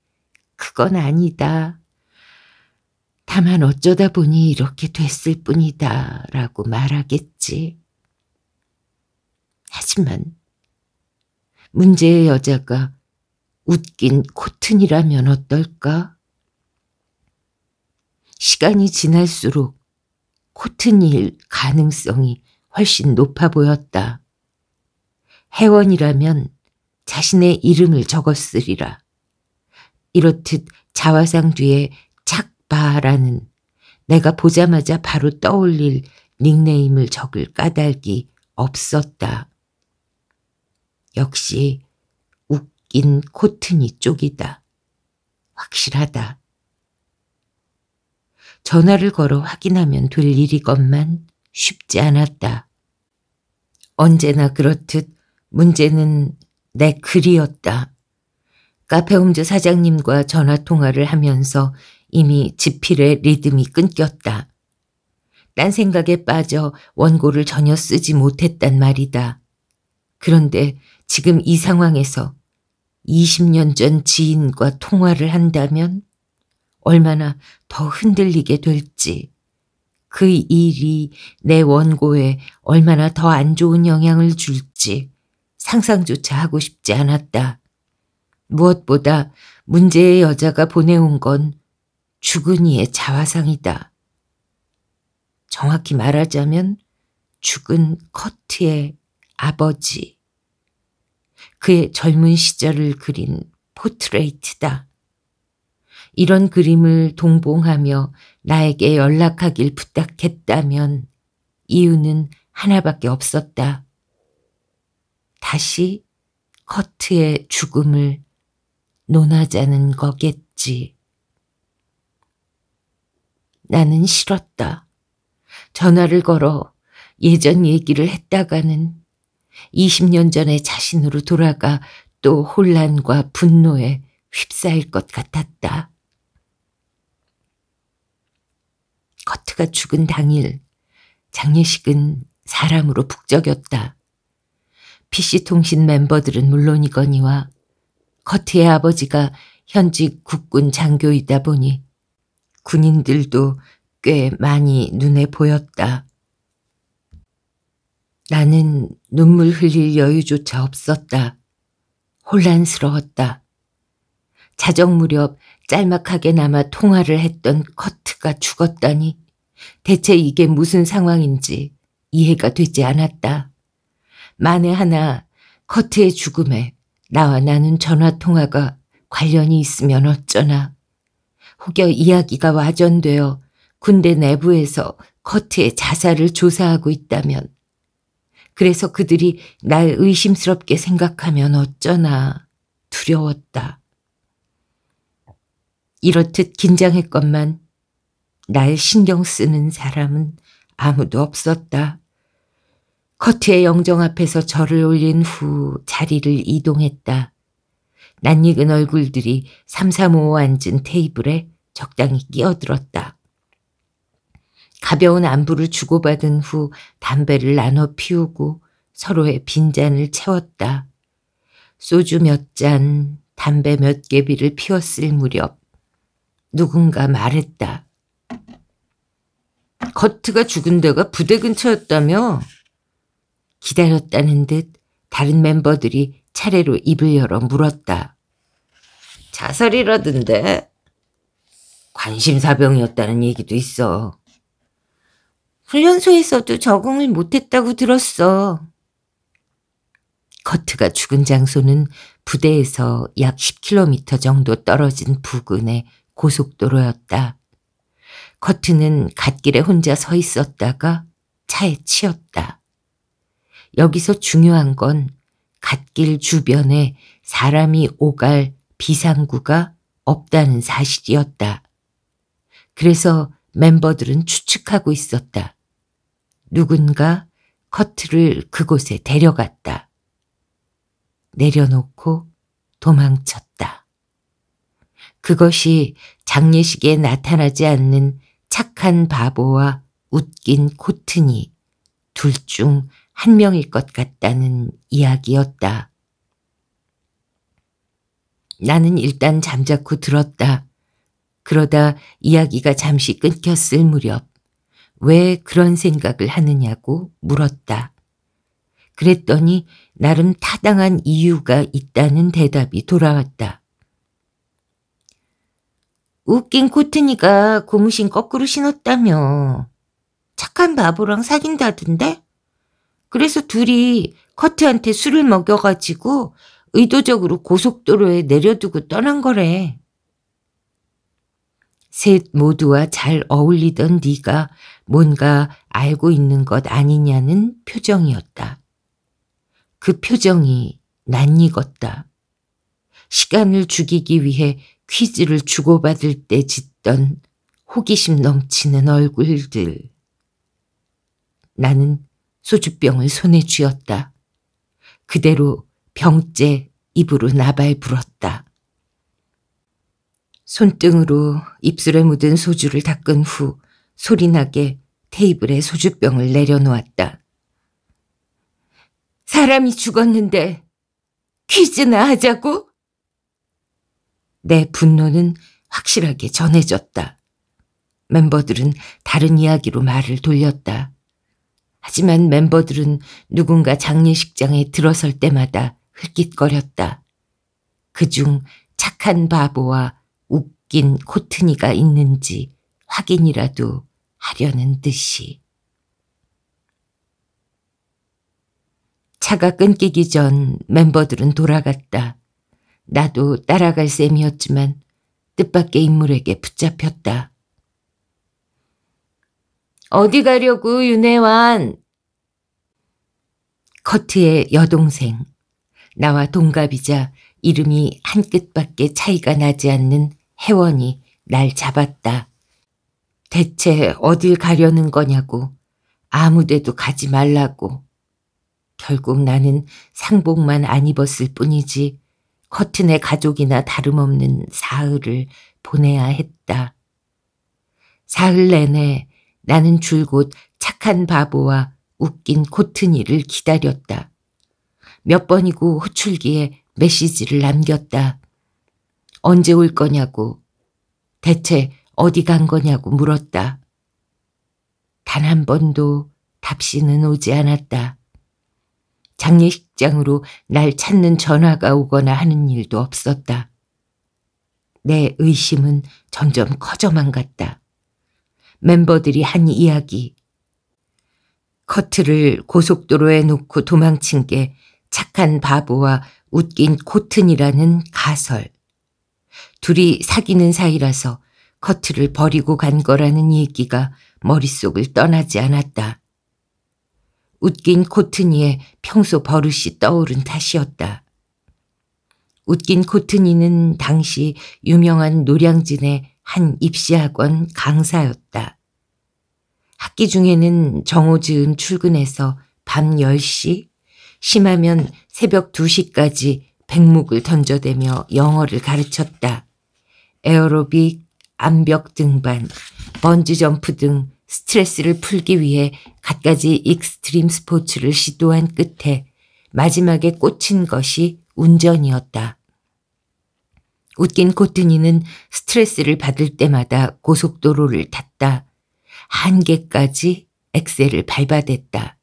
Speaker 1: 그건 아니다. 다만 어쩌다 보니 이렇게 됐을 뿐이다 라고 말하겠지. 하지만 문제의 여자가 웃긴 코튼이라면 어떨까? 시간이 지날수록 코튼일 가능성이 훨씬 높아 보였다. 회원이라면 자신의 이름을 적었으리라. 이렇듯 자화상 뒤에 착바라는 내가 보자마자 바로 떠올릴 닉네임을 적을 까닭이 없었다. 역시 낀 코튼이 쪽이다. 확실하다. 전화를 걸어 확인하면 될 일이건만 쉽지 않았다. 언제나 그렇듯 문제는 내 글이었다. 카페 홈즈 사장님과 전화 통화를 하면서 이미 지필의 리듬이 끊겼다. 딴 생각에 빠져 원고를 전혀 쓰지 못했단 말이다. 그런데 지금 이 상황에서 20년 전 지인과 통화를 한다면 얼마나 더 흔들리게 될지, 그 일이 내 원고에 얼마나 더 안 좋은 영향을 줄지 상상조차 하고 싶지 않았다. 무엇보다 문제의 여자가 보내온 건 죽은 이의 자화상이다. 정확히 말하자면 죽은 커트의 아버지. 그의 젊은 시절을 그린 포트레이트다. 이런 그림을 동봉하며 나에게 연락하길 부탁했다면 이유는 하나밖에 없었다. 다시 커트의 죽음을 논하자는 거겠지. 나는 싫었다. 전화를 걸어 예전 얘기를 했다가는 20년 전의 자신으로 돌아가 또 혼란과 분노에 휩싸일 것 같았다. 커트가 죽은 당일 장례식은 사람으로 북적였다. PC통신 멤버들은 물론이거니와 커트의 아버지가 현직 국군 장교이다 보니 군인들도 꽤 많이 눈에 보였다. 나는 눈물 흘릴 여유조차 없었다. 혼란스러웠다. 자정 무렵 짤막하게 나마 통화를 했던 커트가 죽었다니 대체 이게 무슨 상황인지 이해가 되지 않았다. 만에 하나 커트의 죽음에 나와 나는 전화통화가 관련이 있으면 어쩌나. 혹여 이야기가 와전되어 군대 내부에서 커트의 자살을 조사하고 있다면 그래서 그들이 날 의심스럽게 생각하면 어쩌나 두려웠다. 이렇듯 긴장했건만 날 신경 쓰는 사람은 아무도 없었다. 커트의 영정 앞에서 절을 올린 후 자리를 이동했다. 낯익은 얼굴들이 삼삼오오 앉은 테이블에 적당히 끼어들었다. 가벼운 안부를 주고받은 후 담배를 나눠 피우고 서로의 빈잔을 채웠다. 소주 몇 잔, 담배 몇 개비를 피웠을 무렵 누군가 말했다. 커트가 죽은 데가 부대 근처였다며? 기다렸다는 듯 다른 멤버들이 차례로 입을 열어 물었다. 자살이라던데? 관심사병이었다는 얘기도 있어. 훈련소에서도 적응을 못했다고 들었어. 커트가 죽은 장소는 부대에서 약 10km 정도 떨어진 부근의 고속도로였다. 커트는 갓길에 혼자 서 있었다가 차에 치였다. 여기서 중요한 건 갓길 주변에 사람이 오갈 비상구가 없다는 사실이었다. 그래서 멤버들은 추측하고 있었다. 누군가 커트를 그곳에 데려갔다. 내려놓고 도망쳤다. 그것이 장례식에 나타나지 않는 착한 바보와 웃긴 코튼이 둘 중 한 명일 것 같다는 이야기였다. 나는 일단 잠자코 들었다. 그러다 이야기가 잠시 끊겼을 무렵 왜 그런 생각을 하느냐고 물었다. 그랬더니 나름 타당한 이유가 있다는 대답이 돌아왔다. 웃긴 코트니가 고무신 거꾸로 신었다며. 착한 바보랑 사귄다던데? 그래서 둘이 커트한테 술을 먹여가지고 의도적으로 고속도로에 내려두고 떠난 거래. 셋 모두와 잘 어울리던 네가 뭔가 알고 있는 것 아니냐는 표정이었다. 그 표정이 낯익었다. 시간을 죽이기 위해 퀴즈를 주고받을 때 짓던 호기심 넘치는 얼굴들. 나는 소주병을 손에 쥐었다. 그대로 병째 입으로 나발 불었다. 손등으로 입술에 묻은 소주를 닦은 후 소리나게 테이블에 소주병을 내려놓았다. 사람이 죽었는데 퀴즈나 하자고? 내 분노는 확실하게 전해졌다. 멤버들은 다른 이야기로 말을 돌렸다. 하지만 멤버들은 누군가 장례식장에 들어설 때마다 흘깃거렸다. 그 중 착한 바보와 웃긴 코트니가 있는지 확인이라도 하려는 듯이. 차가 끊기기 전 멤버들은 돌아갔다. 나도 따라갈 셈이었지만 뜻밖의 인물에게 붙잡혔다. 어디 가려고 윤혜완? 커트의 여동생. 나와 동갑이자 이름이 한 끗밖에 차이가 나지 않는 혜원이 날 잡았다. 대체 어딜 가려는 거냐고 아무데도 가지 말라고 결국 나는 상복만 안 입었을 뿐이지 커튼의 가족이나 다름없는 사흘을 보내야 했다. 사흘 내내 나는 줄곧 착한 바보와 웃긴 코튼이를 기다렸다. 몇 번이고 호출기에 메시지를 남겼다. 언제 올 거냐고. 대체 어디 간 거냐고 물었다. 단 한 번도 답시는 오지 않았다. 장례식장으로 날 찾는 전화가 오거나 하는 일도 없었다. 내 의심은 점점 커져만 갔다. 멤버들이 한 이야기. 커트를 고속도로에 놓고 도망친 게 착한 바보와 웃긴 코튼이라는 가설. 둘이 사귀는 사이라서 커트를 버리고 간 거라는 얘기가 머릿속을 떠나지 않았다. 웃긴 코트니의 평소 버릇이 떠오른 탓이었다. 웃긴 코트니는 당시 유명한 노량진의 한 입시학원 강사였다. 학기 중에는 정오지은 출근해서 밤 10시, 심하면 새벽 2시까지 백목을 던져대며 영어를 가르쳤다. 에어로빅, 암벽 등반, 번지점프 등 스트레스를 풀기 위해 갖가지 익스트림 스포츠를 시도한 끝에 마지막에 꽂힌 것이 운전이었다. 웃긴 코트니는 스트레스를 받을 때마다 고속도로를 탔다. 한계까지 엑셀을 밟아댔다.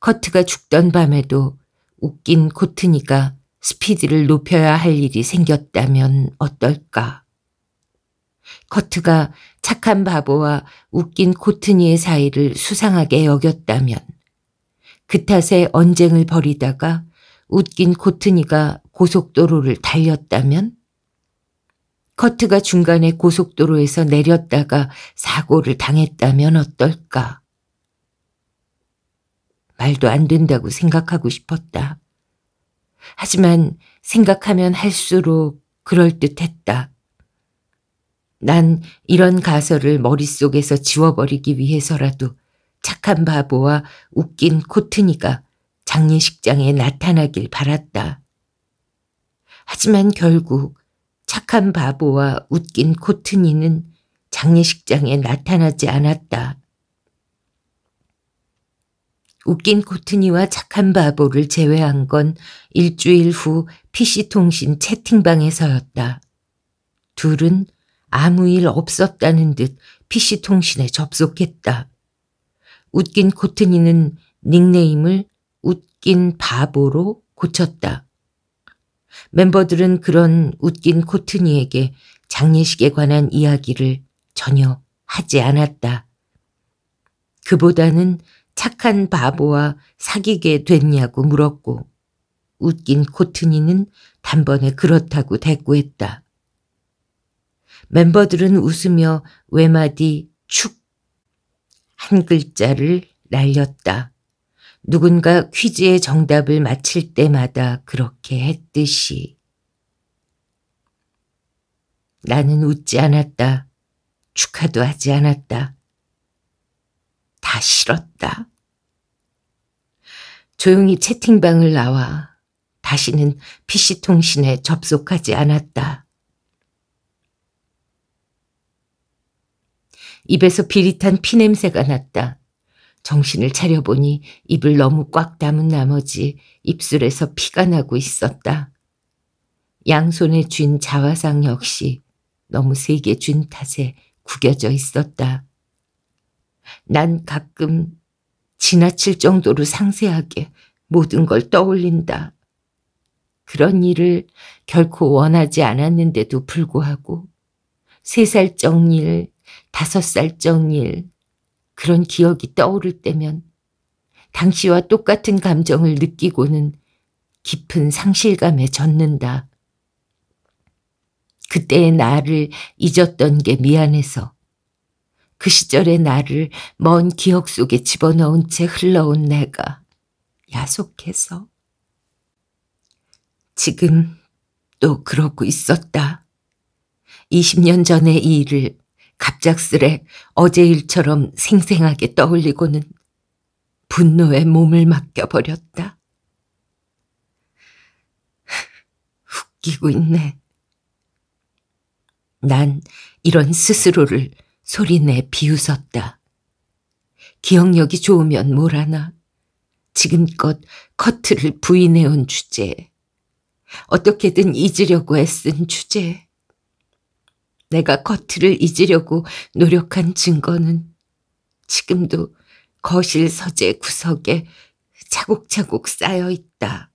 Speaker 1: 커트가 죽던 밤에도 웃긴 코트니가 스피드를 높여야 할 일이 생겼다면 어떨까? 커트가 착한 바보와 웃긴 코트니의 사이를 수상하게 여겼다면 그 탓에 언쟁을 벌이다가 웃긴 코트니가 고속도로를 달렸다면 커트가 중간에 고속도로에서 내렸다가 사고를 당했다면 어떨까? 말도 안 된다고 생각하고 싶었다. 하지만 생각하면 할수록 그럴듯했다. 난 이런 가설을 머릿속에서 지워버리기 위해서라도 착한 바보와 웃긴 코트니가 장례식장에 나타나길 바랐다. 하지만 결국 착한 바보와 웃긴 코트니는 장례식장에 나타나지 않았다. 웃긴 코트니와 착한 바보를 제외한 건 일주일 후 PC통신 채팅방에서였다. 둘은 아무 일 없었다는 듯 PC통신에 접속했다. 웃긴 코트니는 닉네임을 웃긴 바보로 고쳤다. 멤버들은 그런 웃긴 코트니에게 장례식에 관한 이야기를 전혀 하지 않았다. 그보다는 착한 바보와 사귀게 됐냐고 물었고 웃긴 코트니는 단번에 그렇다고 대꾸했다. 멤버들은 웃으며 외마디 축 한 글자를 날렸다. 누군가 퀴즈의 정답을 맞힐 때마다 그렇게 했듯이. 나는 웃지 않았다. 축하도 하지 않았다. 다 싫었다. 조용히 채팅방을 나와 다시는 PC통신에 접속하지 않았다. 입에서 비릿한 피냄새가 났다. 정신을 차려보니 입을 너무 꽉 담은 나머지 입술에서 피가 나고 있었다. 양손에 쥔 자화상 역시 너무 세게 쥔 탓에 구겨져 있었다. 난 가끔 지나칠 정도로 상세하게 모든 걸 떠올린다. 그런 일을 결코 원하지 않았는데도 불구하고 세 살 정리를 다섯 살 정일 그런 기억이 떠오를 때면 당시와 똑같은 감정을 느끼고는 깊은 상실감에 젖는다. 그때의 나를 잊었던 게 미안해서 그 시절의 나를 먼 기억 속에 집어넣은 채 흘러온 내가 야속해서 지금 또 그러고 있었다. 20년 전의 일을 갑작스레 어제 일처럼 생생하게 떠올리고는 분노에 몸을 맡겨버렸다. 웃기고 있네. 난 이런 스스로를 소리내 비웃었다. 기억력이 좋으면 뭘하나 지금껏 커트를 부인해온 주제에 어떻게든 잊으려고 애쓴 주제에 내가 커트를 잊으려고 노력한 증거는 지금도 거실 서재 구석에 차곡차곡 쌓여 있다.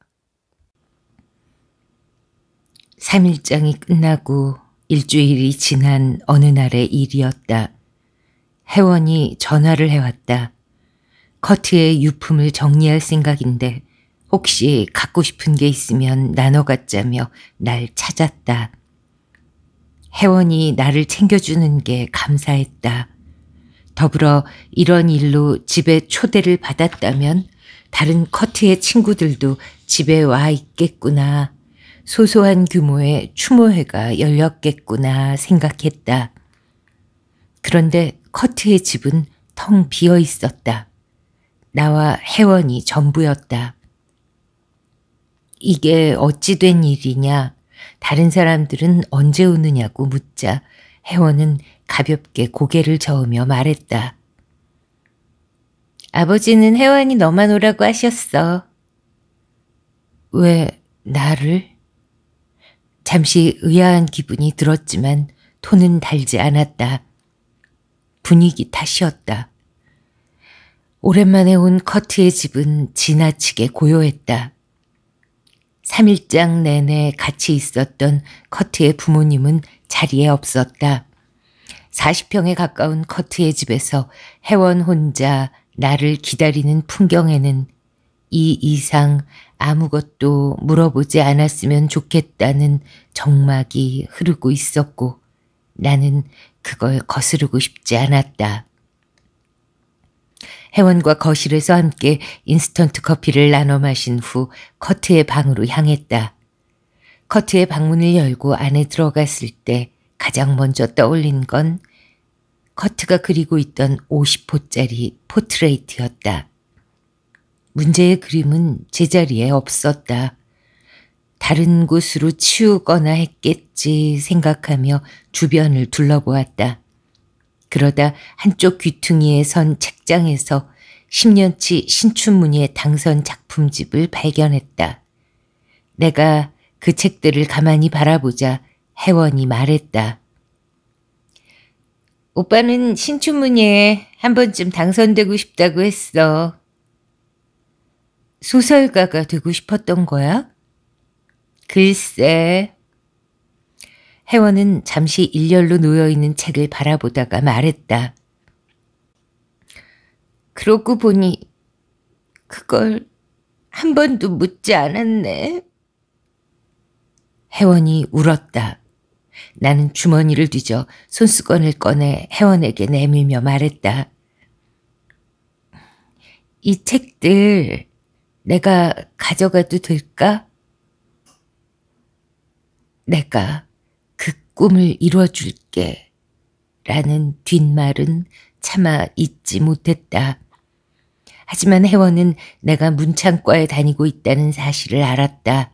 Speaker 1: 3일장이 끝나고 일주일이 지난 어느 날의 일이었다. 회원이 전화를 해왔다. 커트의 유품을 정리할 생각인데 혹시 갖고 싶은 게 있으면 나눠 갖자며 날 찾았다. 혜원이 나를 챙겨주는 게 감사했다. 더불어 이런 일로 집에 초대를 받았다면 다른 커트의 친구들도 집에 와 있겠구나. 소소한 규모의 추모회가 열렸겠구나 생각했다. 그런데 커트의 집은 텅 비어 있었다. 나와 혜원이 전부였다. 이게 어찌 된 일이냐. 다른 사람들은 언제 오느냐고 묻자 혜원은 가볍게 고개를 저으며 말했다. 아버지는 혜원이 너만 오라고 하셨어. 왜 나를? 잠시 의아한 기분이 들었지만 톤은 달지 않았다. 분위기 탓이었다. 오랜만에 온 커트의 집은 지나치게 고요했다. 3일장 내내 같이 있었던 커트의 부모님은 자리에 없었다. 40평에 가까운 커트의 집에서 해원 혼자 나를 기다리는 풍경에는 이 이상 아무것도 물어보지 않았으면 좋겠다는 정막이 흐르고 있었고 나는 그걸 거스르고 싶지 않았다. 회원과 거실에서 함께 인스턴트 커피를 나눠 마신 후 커트의 방으로 향했다. 커트의 방문을 열고 안에 들어갔을 때 가장 먼저 떠올린 건 커트가 그리고 있던 50호짜리 포트레이트였다. 문제의 그림은 제자리에 없었다. 다른 곳으로 치우거나 했겠지 생각하며 주변을 둘러보았다. 그러다 한쪽 귀퉁이에 선 책장에서 10년치 신춘문예 당선 작품집을 발견했다. 내가 그 책들을 가만히 바라보자 혜원이 말했다. 오빠는 신춘문예에 한 번쯤 당선되고 싶다고 했어. 소설가가 되고 싶었던 거야? 글쎄, 혜원은 잠시 일렬로 놓여있는 책을 바라보다가 말했다. 그러고 보니 그걸 한 번도 묻지 않았네. 혜원이 울었다. 나는 주머니를 뒤져 손수건을 꺼내 혜원에게 내밀며 말했다. 이 책들 내가 가져가도 될까? 내가 꿈을 이루어줄게. 라는 뒷말은 차마 잊지 못했다. 하지만 혜원은 내가 문창과에 다니고 있다는 사실을 알았다.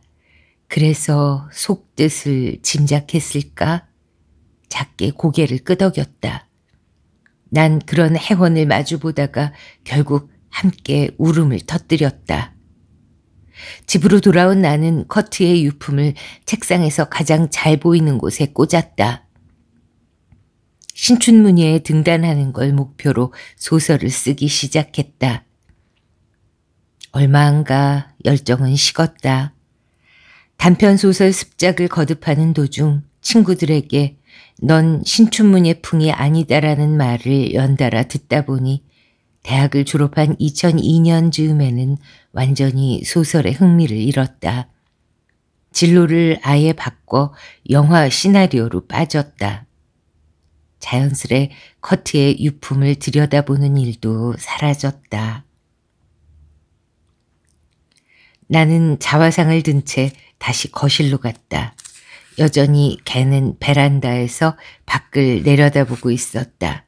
Speaker 1: 그래서 속뜻을 짐작했을까? 작게 고개를 끄덕였다. 난 그런 혜원을 마주보다가 결국 함께 울음을 터뜨렸다. 집으로 돌아온 나는 커트의 유품을 책상에서 가장 잘 보이는 곳에 꽂았다. 신춘문예에 등단하는 걸 목표로 소설을 쓰기 시작했다. 얼마 안 가 열정은 식었다. 단편소설 습작을 거듭하는 도중 친구들에게 넌 신춘문예풍이 아니다라는 말을 연달아 듣다 보니 대학을 졸업한 2002년 즈음에는 완전히 소설의 흥미를 잃었다. 진로를 아예 바꿔 영화 시나리오로 빠졌다. 자연스레 커트의 유품을 들여다보는 일도 사라졌다. 나는 자화상을 든 채 다시 거실로 갔다. 여전히 개는 베란다에서 밖을 내려다보고 있었다.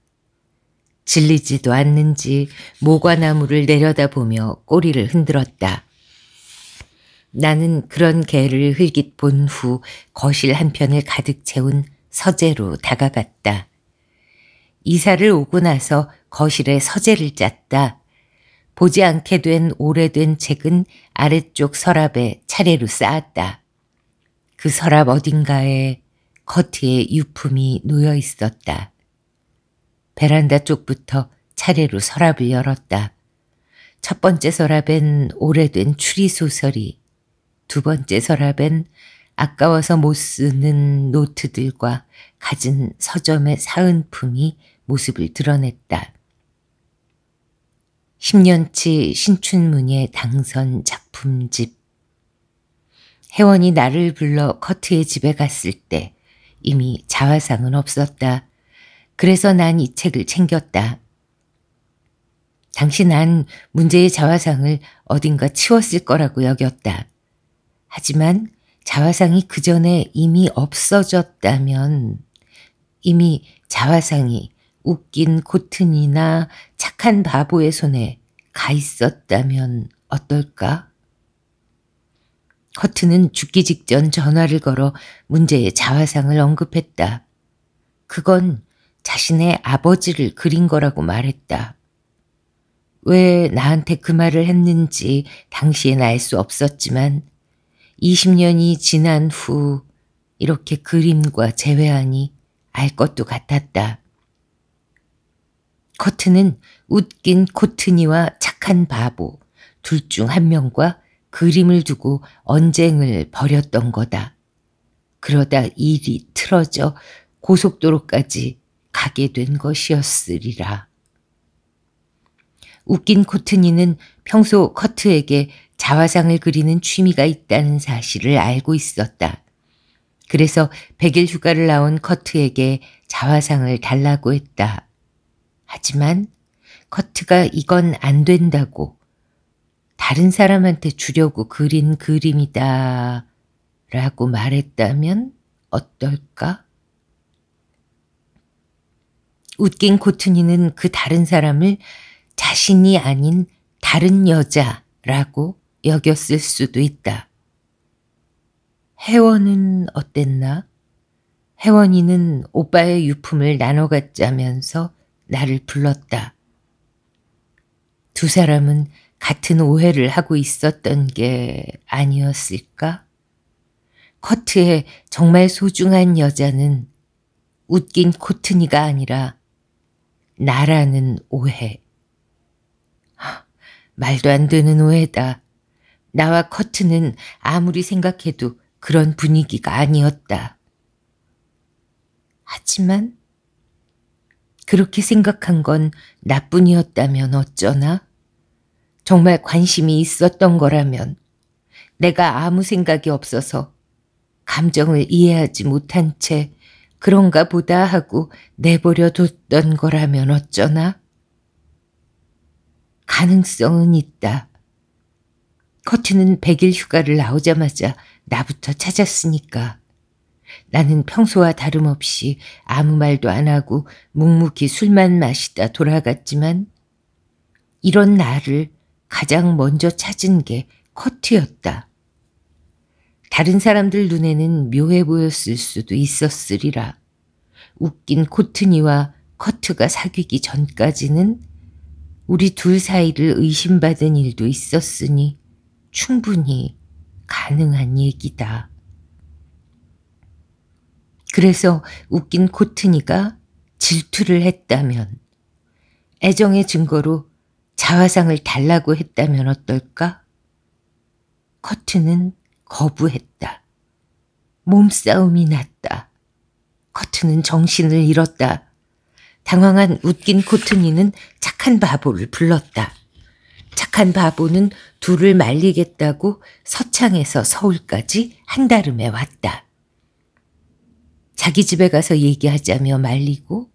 Speaker 1: 질리지도 않는지 모과나무를 내려다보며 꼬리를 흔들었다. 나는 그런 개를 흘깃 본 후 거실 한편을 가득 채운 서재로 다가갔다. 이사를 오고 나서 거실에 서재를 짰다. 보지 않게 된 오래된 책은 아래쪽 서랍에 차례로 쌓았다. 그 서랍 어딘가에 커트의 유품이 놓여 있었다. 베란다 쪽부터 차례로 서랍을 열었다. 첫 번째 서랍엔 오래된 추리소설이, 두 번째 서랍엔 아까워서 못 쓰는 노트들과 가진 서점의 사은품이 모습을 드러냈다. 10년치 신춘문예 당선 작품집. 혜원이 나를 불러 커트의 집에 갔을 때 이미 자화상은 없었다. 그래서 난 이 책을 챙겼다. 당시 난 문제의 자화상을 어딘가 치웠을 거라고 여겼다. 하지만 자화상이 그 전에 이미 없어졌다면 이미 자화상이 웃긴 고튼이나 착한 바보의 손에 가 있었다면 어떨까? 커튼은 죽기 직전 전화를 걸어 문제의 자화상을 언급했다. 그건 자신의 아버지를 그린 거라고 말했다. 왜 나한테 그 말을 했는지 당시엔 알 수 없었지만 20년이 지난 후 이렇게 그림과 재회하니 알 것도 같았다. 커튼은 웃긴 코트니와 착한 바보 둘 중 한 명과 그림을 두고 언쟁을 벌였던 거다. 그러다 일이 틀어져 고속도로까지 가게 된 것이었으리라. 웃긴 코트니는 평소 커트에게 자화상을 그리는 취미가 있다는 사실을 알고 있었다. 그래서 100일 휴가를 나온 커트에게 자화상을 달라고 했다. 하지만 커트가 이건 안 된다고 다른 사람한테 주려고 그린 그림이다 라고 말했다면 어떨까? 웃긴 코트니는그 다른 사람을 자신이 아닌 다른 여자라고 여겼을 수도 있다. 혜원은 어땠나? 혜원이는 오빠의 유품을 나눠 갖자면서 나를 불렀다. 두 사람은 같은 오해를 하고 있었던 게 아니었을까? 커트의 정말 소중한 여자는 웃긴 코트니가 아니라 나라는 오해. 말도 안 되는 오해다. 나와 커트는 아무리 생각해도 그런 분위기가 아니었다. 하지만 그렇게 생각한 건 나뿐이었다면 어쩌나? 정말 관심이 있었던 거라면 내가 아무 생각이 없어서 감정을 이해하지 못한 채 그런가 보다 하고 내버려 뒀던 거라면 어쩌나? 가능성은 있다. 커튼은 100일 휴가를 나오자마자 나부터 찾았으니까. 나는 평소와 다름없이 아무 말도 안 하고 묵묵히 술만 마시다 돌아갔지만 이런 나를 가장 먼저 찾은 게 커트였다. 다른 사람들 눈에는 묘해 보였을 수도 있었으리라. 웃긴 코트니와 커트가 사귀기 전까지는 우리 둘 사이를 의심받은 일도 있었으니 충분히 가능한 얘기다. 그래서 웃긴 코트니가 질투를 했다면 애정의 증거로 자화상을 달라고 했다면 어떨까? 커트는 거부했다. 몸싸움이 났다. 커튼은 정신을 잃었다. 당황한 웃긴 코튼이는 착한 바보를 불렀다. 착한 바보는 둘을 말리겠다고 서창에서 서울까지 한달음에 왔다. 자기 집에 가서 얘기하자며 말리고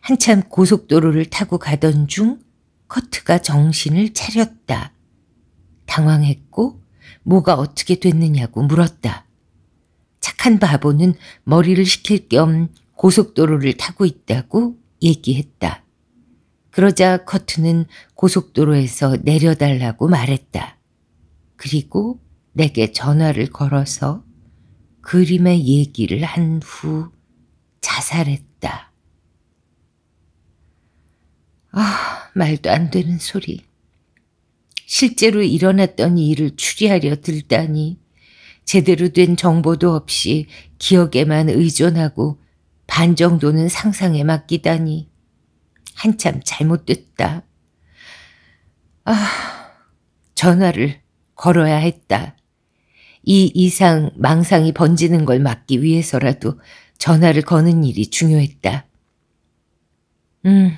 Speaker 1: 한참 고속도로를 타고 가던 중 커트가 정신을 차렸다. 당황했고 뭐가 어떻게 됐느냐고 물었다. 착한 바보는 머리를 식힐 겸 고속도로를 타고 있다고 얘기했다. 그러자 커트는 고속도로에서 내려달라고 말했다. 그리고 내게 전화를 걸어서 그림의 얘기를 한 후 자살했다. 아, 말도 안 되는 소리. 실제로 일어났던 일을 추리하려 들다니 제대로 된 정보도 없이 기억에만 의존하고 반 정도는 상상에 맡기다니 한참 잘못됐다. 아, 전화를 걸어야 했다. 이 이상 망상이 번지는 걸 막기 위해서라도 전화를 거는 일이 중요했다. 음,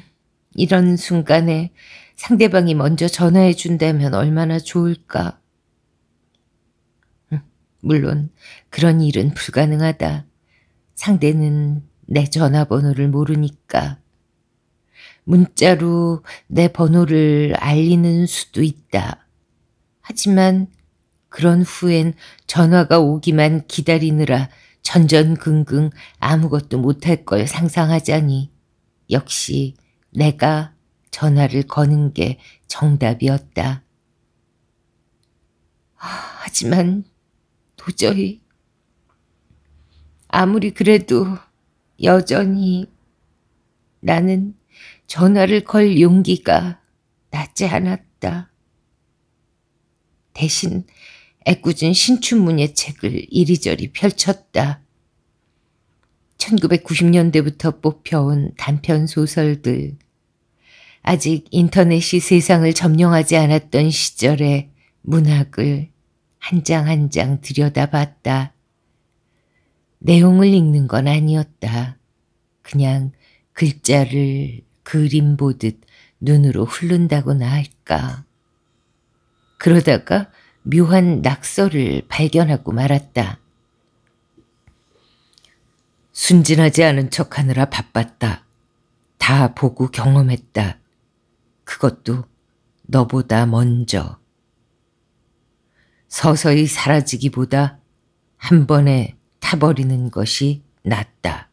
Speaker 1: 이런 순간에 상대방이 먼저 전화해 준다면 얼마나 좋을까. 물론 그런 일은 불가능하다. 상대는 내 전화번호를 모르니까. 문자로 내 번호를 알리는 수도 있다. 하지만 그런 후엔 전화가 오기만 기다리느라 전전긍긍 아무것도 못할 걸 상상하자니 역시 내가 전화를 거는 게 정답이었다. 아, 하지만 도저히 아무리 그래도 여전히 나는 전화를 걸 용기가 낫지 않았다. 대신 애꿎은 신춘문예 책을 이리저리 펼쳤다. 1990년대부터 뽑혀온 단편 소설들, 아직 인터넷이 세상을 점령하지 않았던 시절에 문학을 한 장 한 장 들여다봤다. 내용을 읽는 건 아니었다. 그냥 글자를 그림 보듯 눈으로 훑른다고나 할까. 그러다가 묘한 낙서를 발견하고 말았다. 순진하지 않은 척하느라 바빴다. 다 보고 경험했다. 그것도 너보다 먼저. 서서히 사라지기보다 한 번에 타버리는 것이 낫다.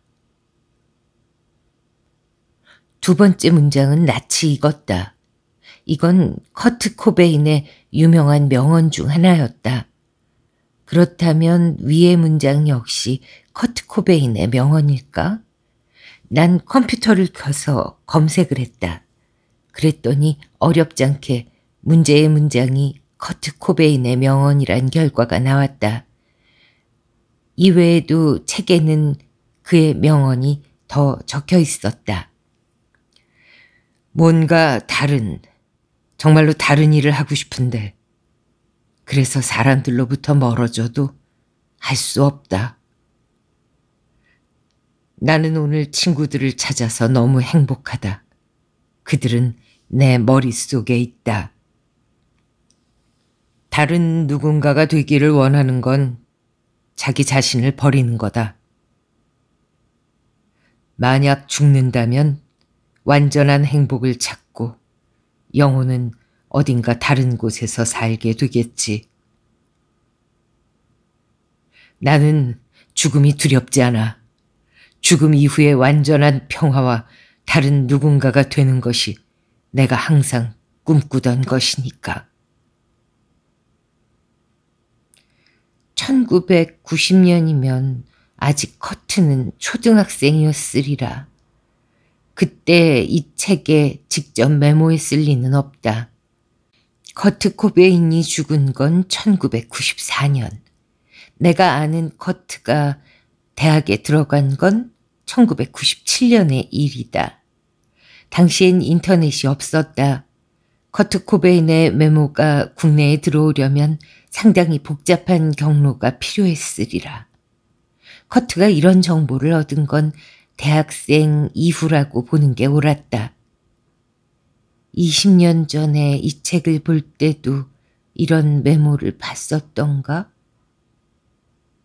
Speaker 1: 두 번째 문장은 낯이 익었다. 이건 커트 코베인의 유명한 명언 중 하나였다. 그렇다면 위의 문장 역시 커트 코베인의 명언일까? 난 컴퓨터를 켜서 검색을 했다. 그랬더니 어렵지 않게 문제의 문장이 커트 코베인의 명언이란 결과가 나왔다. 이외에도 책에는 그의 명언이 더 적혀 있었다. 뭔가 다른, 정말로 다른 일을 하고 싶은데, 그래서 사람들로부터 멀어져도 할 수 없다. 나는 오늘 친구들을 찾아서 너무 행복하다. 그들은 내 머릿속에 있다. 다른 누군가가 되기를 원하는 건 자기 자신을 버리는 거다. 만약 죽는다면 완전한 행복을 찾고 영혼은 어딘가 다른 곳에서 살게 되겠지. 나는 죽음이 두렵지 않아. 죽음 이후의 완전한 평화와 다른 누군가가 되는 것이 내가 항상 꿈꾸던 것이니까. 1990년이면 아직 커트는 초등학생이었으리라. 그때 이 책에 직접 메모했을 리는 없다. 커트 코베인이 죽은 건 1994년. 내가 아는 커트가 대학에 들어간 건 1997년의 일이다. 당시엔 인터넷이 없었다. 커트 코베인의 메모가 국내에 들어오려면 상당히 복잡한 경로가 필요했으리라. 커트가 이런 정보를 얻은 건 대학생 이후라고 보는 게 옳았다. 20년 전에 이 책을 볼 때도 이런 메모를 봤었던가?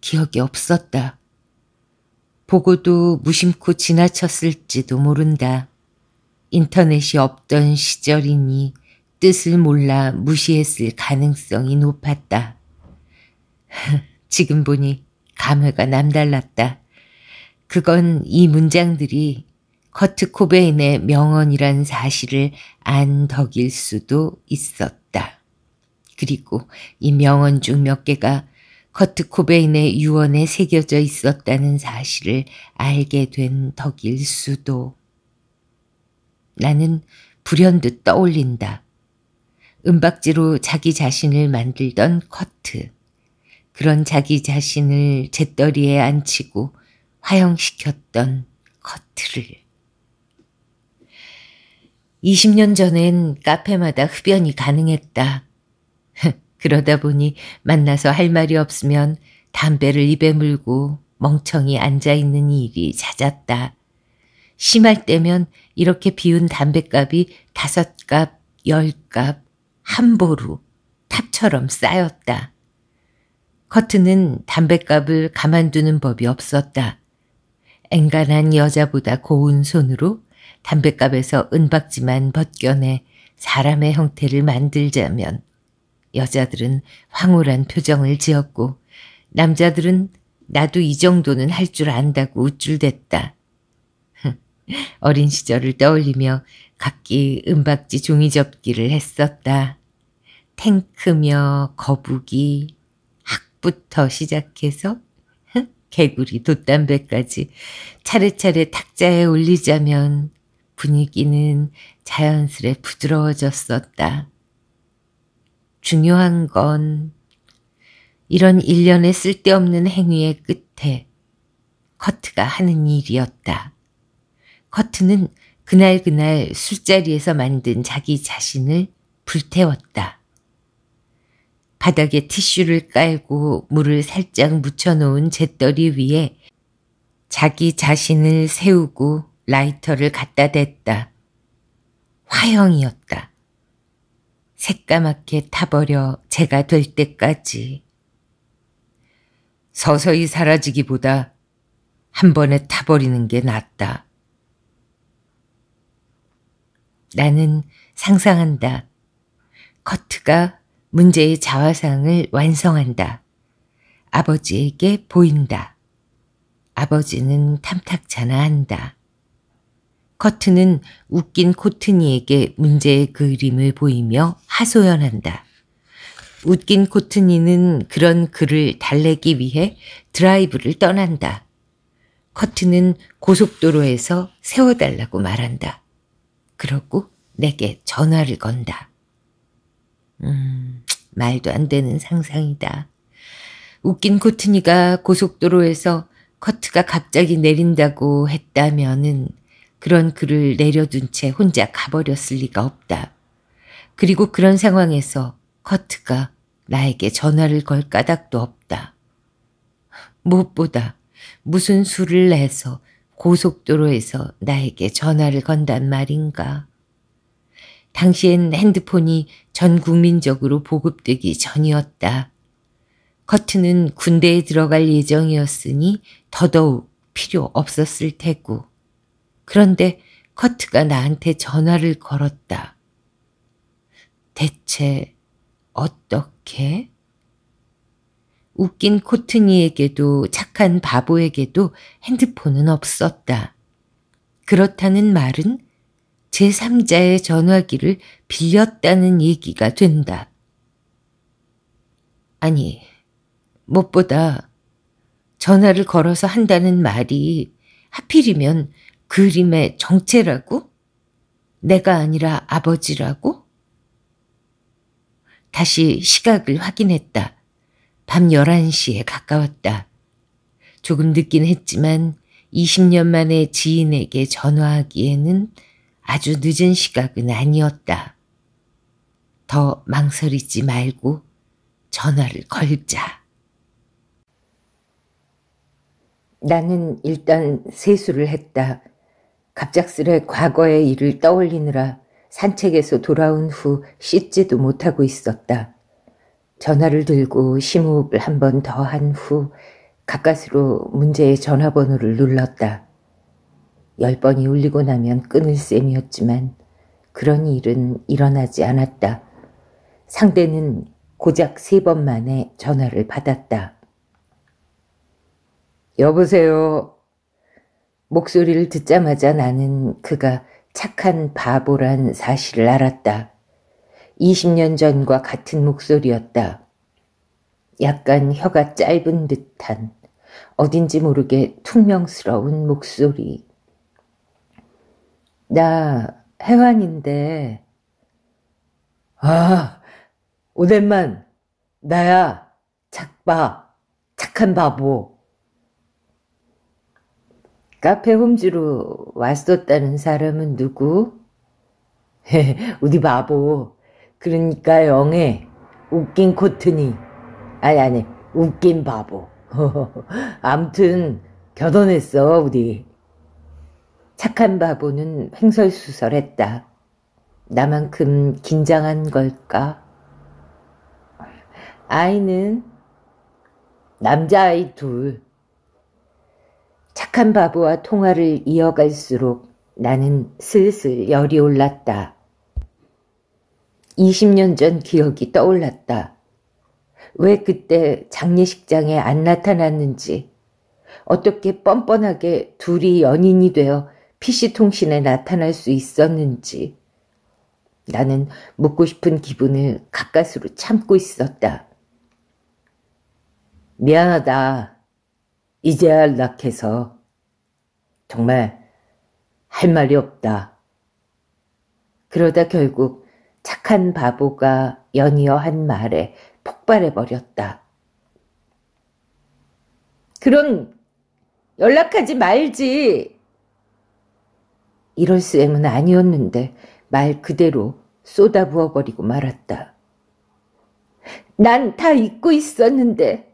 Speaker 1: 기억이 없었다. 보고도 무심코 지나쳤을지도 모른다. 인터넷이 없던 시절이니 뜻을 몰라 무시했을 가능성이 높았다. 지금 보니 감회가 남달랐다. 그건 이 문장들이 커트 코베인의 명언이란 사실을 안 덕일 수도 있었다. 그리고 이 명언 중 몇 개가 커트 코베인의 유언에 새겨져 있었다는 사실을 알게 된 덕일 수도. 나는 불현듯 떠올린다. 은박지로 자기 자신을 만들던 커트. 그런 자기 자신을 재떨이에 앉히고 화형시켰던 커트를. 20년 전엔 카페마다 흡연이 가능했다. 그러다 보니 만나서 할 말이 없으면 담배를 입에 물고 멍청히 앉아있는 일이 잦았다. 심할 때면 이렇게 비운 담뱃값이 다섯 값, 열 값, 한 보루, 탑처럼 쌓였다. 커튼은 담뱃값을 가만두는 법이 없었다. 앵간한 여자보다 고운 손으로 담뱃값에서 은박지만 벗겨내 사람의 형태를 만들자면 여자들은 황홀한 표정을 지었고 남자들은 나도 이 정도는 할 줄 안다고 우쭐댔다. 어린 시절을 떠올리며 각기 은박지 종이접기를 했었다. 탱크며 거북이, 학부터 시작해서 개구리, 돛담배까지 차례차례 탁자에 올리자면 분위기는 자연스레 부드러워졌었다. 중요한 건 이런 일련의 쓸데없는 행위의 끝에 커트가 하는 일이었다. 커트는 그날 그날 술자리에서 만든 자기 자신을 불태웠다. 바닥에 티슈를 깔고 물을 살짝 묻혀놓은 잿더리 위에 자기 자신을 세우고 라이터를 갖다 댔다. 화형이었다. 새까맣게 타버려 제가 될 때까지 서서히 사라지기보다 한 번에 타버리는 게 낫다. 나는 상상한다. 커트가 문제의 자화상을 완성한다. 아버지에게 보인다. 아버지는 탐탁자아 한다. 커트는 웃긴 코트니에게 문제의 그림을 보이며 하소연한다. 웃긴 코트니는 그런 글을 달래기 위해 드라이브를 떠난다. 커트는 고속도로에서 세워달라고 말한다. 그러고 내게 전화를 건다. 음, 말도 안 되는 상상이다. 웃긴 코트니가 고속도로에서 커트가 갑자기 내린다고 했다면은 그런 글을 내려둔 채 혼자 가버렸을 리가 없다. 그리고 그런 상황에서 커트가 나에게 전화를 걸 까닭도 없다. 무엇보다 무슨 수를 내서 고속도로에서 나에게 전화를 건단 말인가. 당시엔 핸드폰이 전 국민적으로 보급되기 전이었다. 커트는 군대에 들어갈 예정이었으니 더더욱 필요 없었을 테고. 그런데 커트가 나한테 전화를 걸었다. 대체 어떻게? 웃긴 코트니에게도 착한 바보에게도 핸드폰은 없었다. 그렇다는 말은 제3자의 전화기를 빌렸다는 얘기가 된다. 아니, 무엇보다 전화를 걸어서 한다는 말이 하필이면 그림의 정체라고? 내가 아니라 아버지라고? 다시 시각을 확인했다. 밤 11시에 가까웠다. 조금 늦긴 했지만 20년 만에 지인에게 전화하기에는 아주 늦은 시각은 아니었다. 더 망설이지 말고 전화를 걸자. 나는 일단 세수를 했다. 갑작스레 과거의 일을 떠올리느라 산책에서 돌아온 후 씻지도 못하고 있었다. 전화를 들고 심호흡을 한 번 더 한 후 가까스로 문제의 전화번호를 눌렀다. 열 번이 울리고 나면 끊을 셈이었지만 그런 일은 일어나지 않았다. 상대는 고작 세 번 만에 전화를 받았다. 여보세요. 목소리를 듣자마자 나는 그가 착한 바보란 사실을 알았다. 20년 전과 같은 목소리였다. 약간 혀가 짧은 듯한 어딘지 모르게 퉁명스러운 목소리. 나 혜환인데 아 오랜만 나야 착바 착한 바보 카페 홈즈로 왔었다는 사람은 누구? 우리 바보. 그러니까 영애. 웃긴 코트니. 아니, 아니, 웃긴 바보. 암튼, 결혼했어 우리. 착한 바보는 횡설수설했다. 나만큼 긴장한 걸까? 아이는 남자아이 둘. 착한 바보와 통화를 이어갈수록 나는 슬슬 열이 올랐다. 20년 전 기억이 떠올랐다. 왜 그때 장례식장에 안 나타났는지, 어떻게 뻔뻔하게 둘이 연인이 되어 PC통신에 나타날 수 있었는지. 나는 묻고 싶은 기분을 가까스로 참고 있었다. 미안하다. 이제야 락해서 정말 할 말이 없다. 그러다 결국 착한 바보가 연이어 한 말에 폭발해버렸다. 그런 연락하지 말지. 이럴 셈은 아니었는데 말 그대로 쏟아부어버리고 말았다. 난 다 잊고 있었는데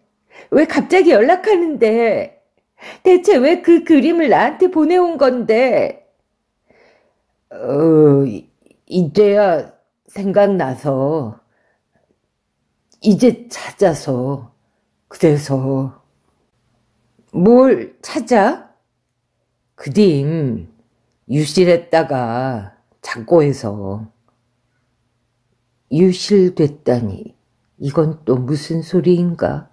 Speaker 1: 왜 갑자기 연락하는데 대체 왜 그 그림을 나한테 보내온 건데? 어, 이제야 생각나서, 이제 찾아서, 그래서. 뭘 찾아? 그림 유실했다가 창고에서 유실됐다니 이건 또 무슨 소리인가?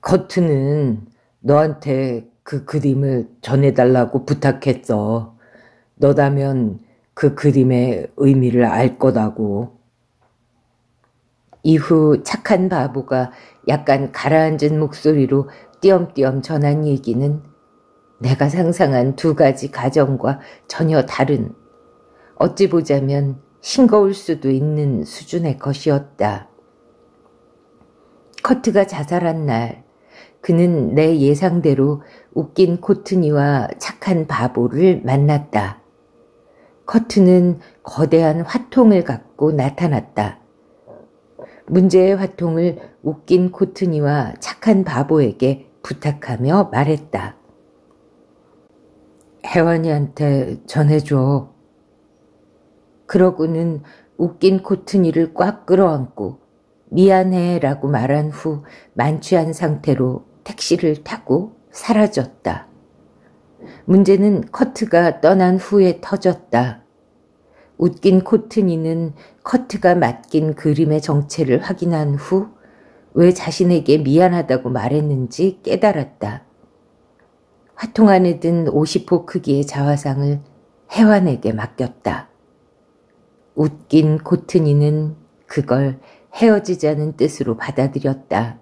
Speaker 1: 커 겉은 너한테 그 그림을 전해달라고 부탁했어. 너다면 그 그림의 의미를 알 거다고. 이후 착한 바보가 약간 가라앉은 목소리로 띄엄띄엄 전한 얘기는 내가 상상한 두 가지 가정과 전혀 다른, 어찌 보자면 싱거울 수도 있는 수준의 것이었다. 커트가 자살한 날, 그는 내 예상대로 웃긴 코트니와 착한 바보를 만났다. 커트는 거대한 화통을 갖고 나타났다. 문제의 화통을 웃긴 코트니와 착한 바보에게 부탁하며 말했다. 혜원이한테 전해줘. 그러고는 웃긴 코트니를꽉 끌어안고 미안해 라고 말한 후 만취한 상태로 택시를 타고 사라졌다. 문제는 커트가 떠난 후에 터졌다. 웃긴 코트니는 커트가 맡긴 그림의 정체를 확인한 후 왜 자신에게 미안하다고 말했는지 깨달았다. 화통 안에 든 50호 크기의 자화상을 혜완에게 맡겼다. 웃긴 코트니는 그걸 헤어지자는 뜻으로 받아들였다.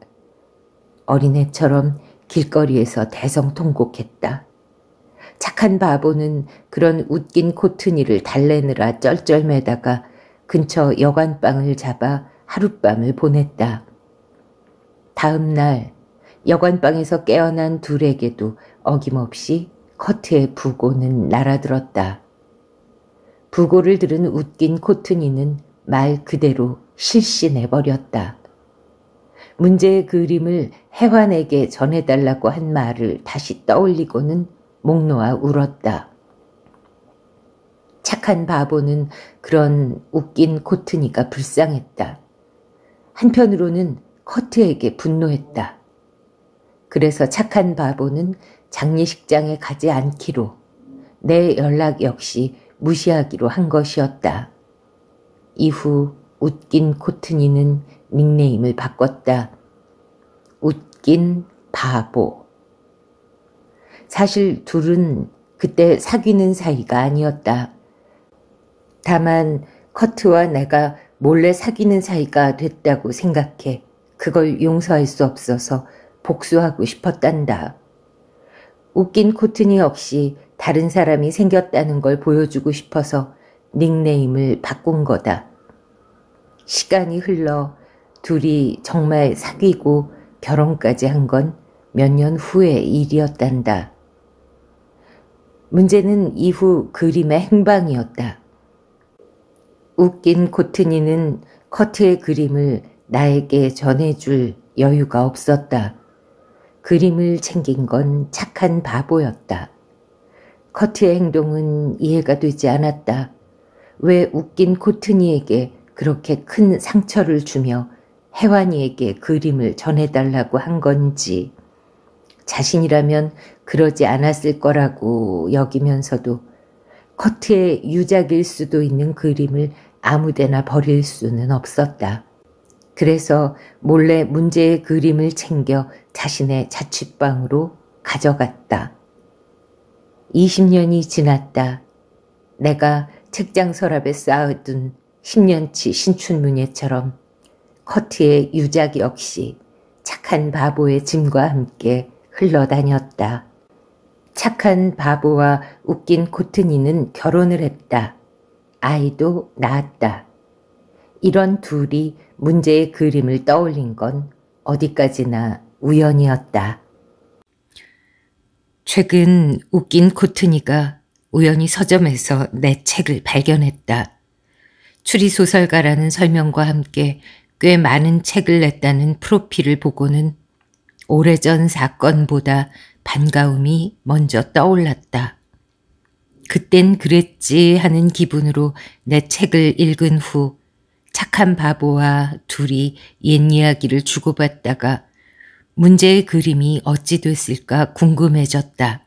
Speaker 1: 어린애처럼 길거리에서 대성통곡했다. 착한 바보는 그런 웃긴 코트니를 달래느라 쩔쩔매다가 근처 여관방을 잡아 하룻밤을 보냈다. 다음 날 여관방에서 깨어난 둘에게도 어김없이 커트의 부고는 날아들었다. 부고를 들은 웃긴 코트니는 말 그대로 실신해버렸다. 문제의 그림을 혜환에게 전해달라고 한 말을 다시 떠올리고는 목 놓아 울었다. 착한 바보는 그런 웃긴 코트니가 불쌍했다. 한편으로는 커트에게 분노했다. 그래서 착한 바보는 장례식장에 가지 않기로 내 연락 역시 무시하기로 한 것이었다. 이후 웃긴 코트니는 닉네임을 바꿨다. 웃긴 바보. 사실 둘은 그때 사귀는 사이가 아니었다. 다만 커트와 내가 몰래 사귀는 사이가 됐다고 생각해 그걸 용서할 수 없어서 복수하고 싶었단다. 웃긴 코트니 역시 다른 사람이 생겼다는 걸 보여주고 싶어서 닉네임을 바꾼 거다. 시간이 흘러 둘이 정말 사귀고 결혼까지 한 건 몇 년 후의 일이었단다. 문제는 이후 그림의 행방이었다. 웃긴 코트니는 커트의 그림을 나에게 전해줄 여유가 없었다. 그림을 챙긴 건 착한 바보였다. 커트의 행동은 이해가 되지 않았다. 왜 웃긴 코트니에게 그렇게 큰 상처를 주며 혜환이에게 그림을 전해달라고 한 건지 자신이라면 그러지 않았을 거라고 여기면서도 커트의 유작일 수도 있는 그림을 아무데나 버릴 수는 없었다. 그래서 몰래 문제의 그림을 챙겨 자신의 자취방으로 가져갔다. 20년이 지났다. 내가 책장 서랍에 쌓아둔 10년치 신춘문예처럼 커트의 유작 역시 착한 바보의 짐과 함께 흘러다녔다. 착한 바보와 웃긴 코트니는 결혼을 했다. 아이도 낳았다. 이런 둘이 문제의 그림을 떠올린 건 어디까지나 우연이었다. 최근 웃긴 코트니가 우연히 서점에서 내 책을 발견했다. 추리소설가라는 설명과 함께 꽤 많은 책을 냈다는 프로필을 보고는 오래전 사건보다 반가움이 먼저 떠올랐다. 그땐 그랬지 하는 기분으로 내 책을 읽은 후 착한 바보와 둘이 옛 이야기를 주고받다가 문제의 그림이 어찌 됐을까 궁금해졌다.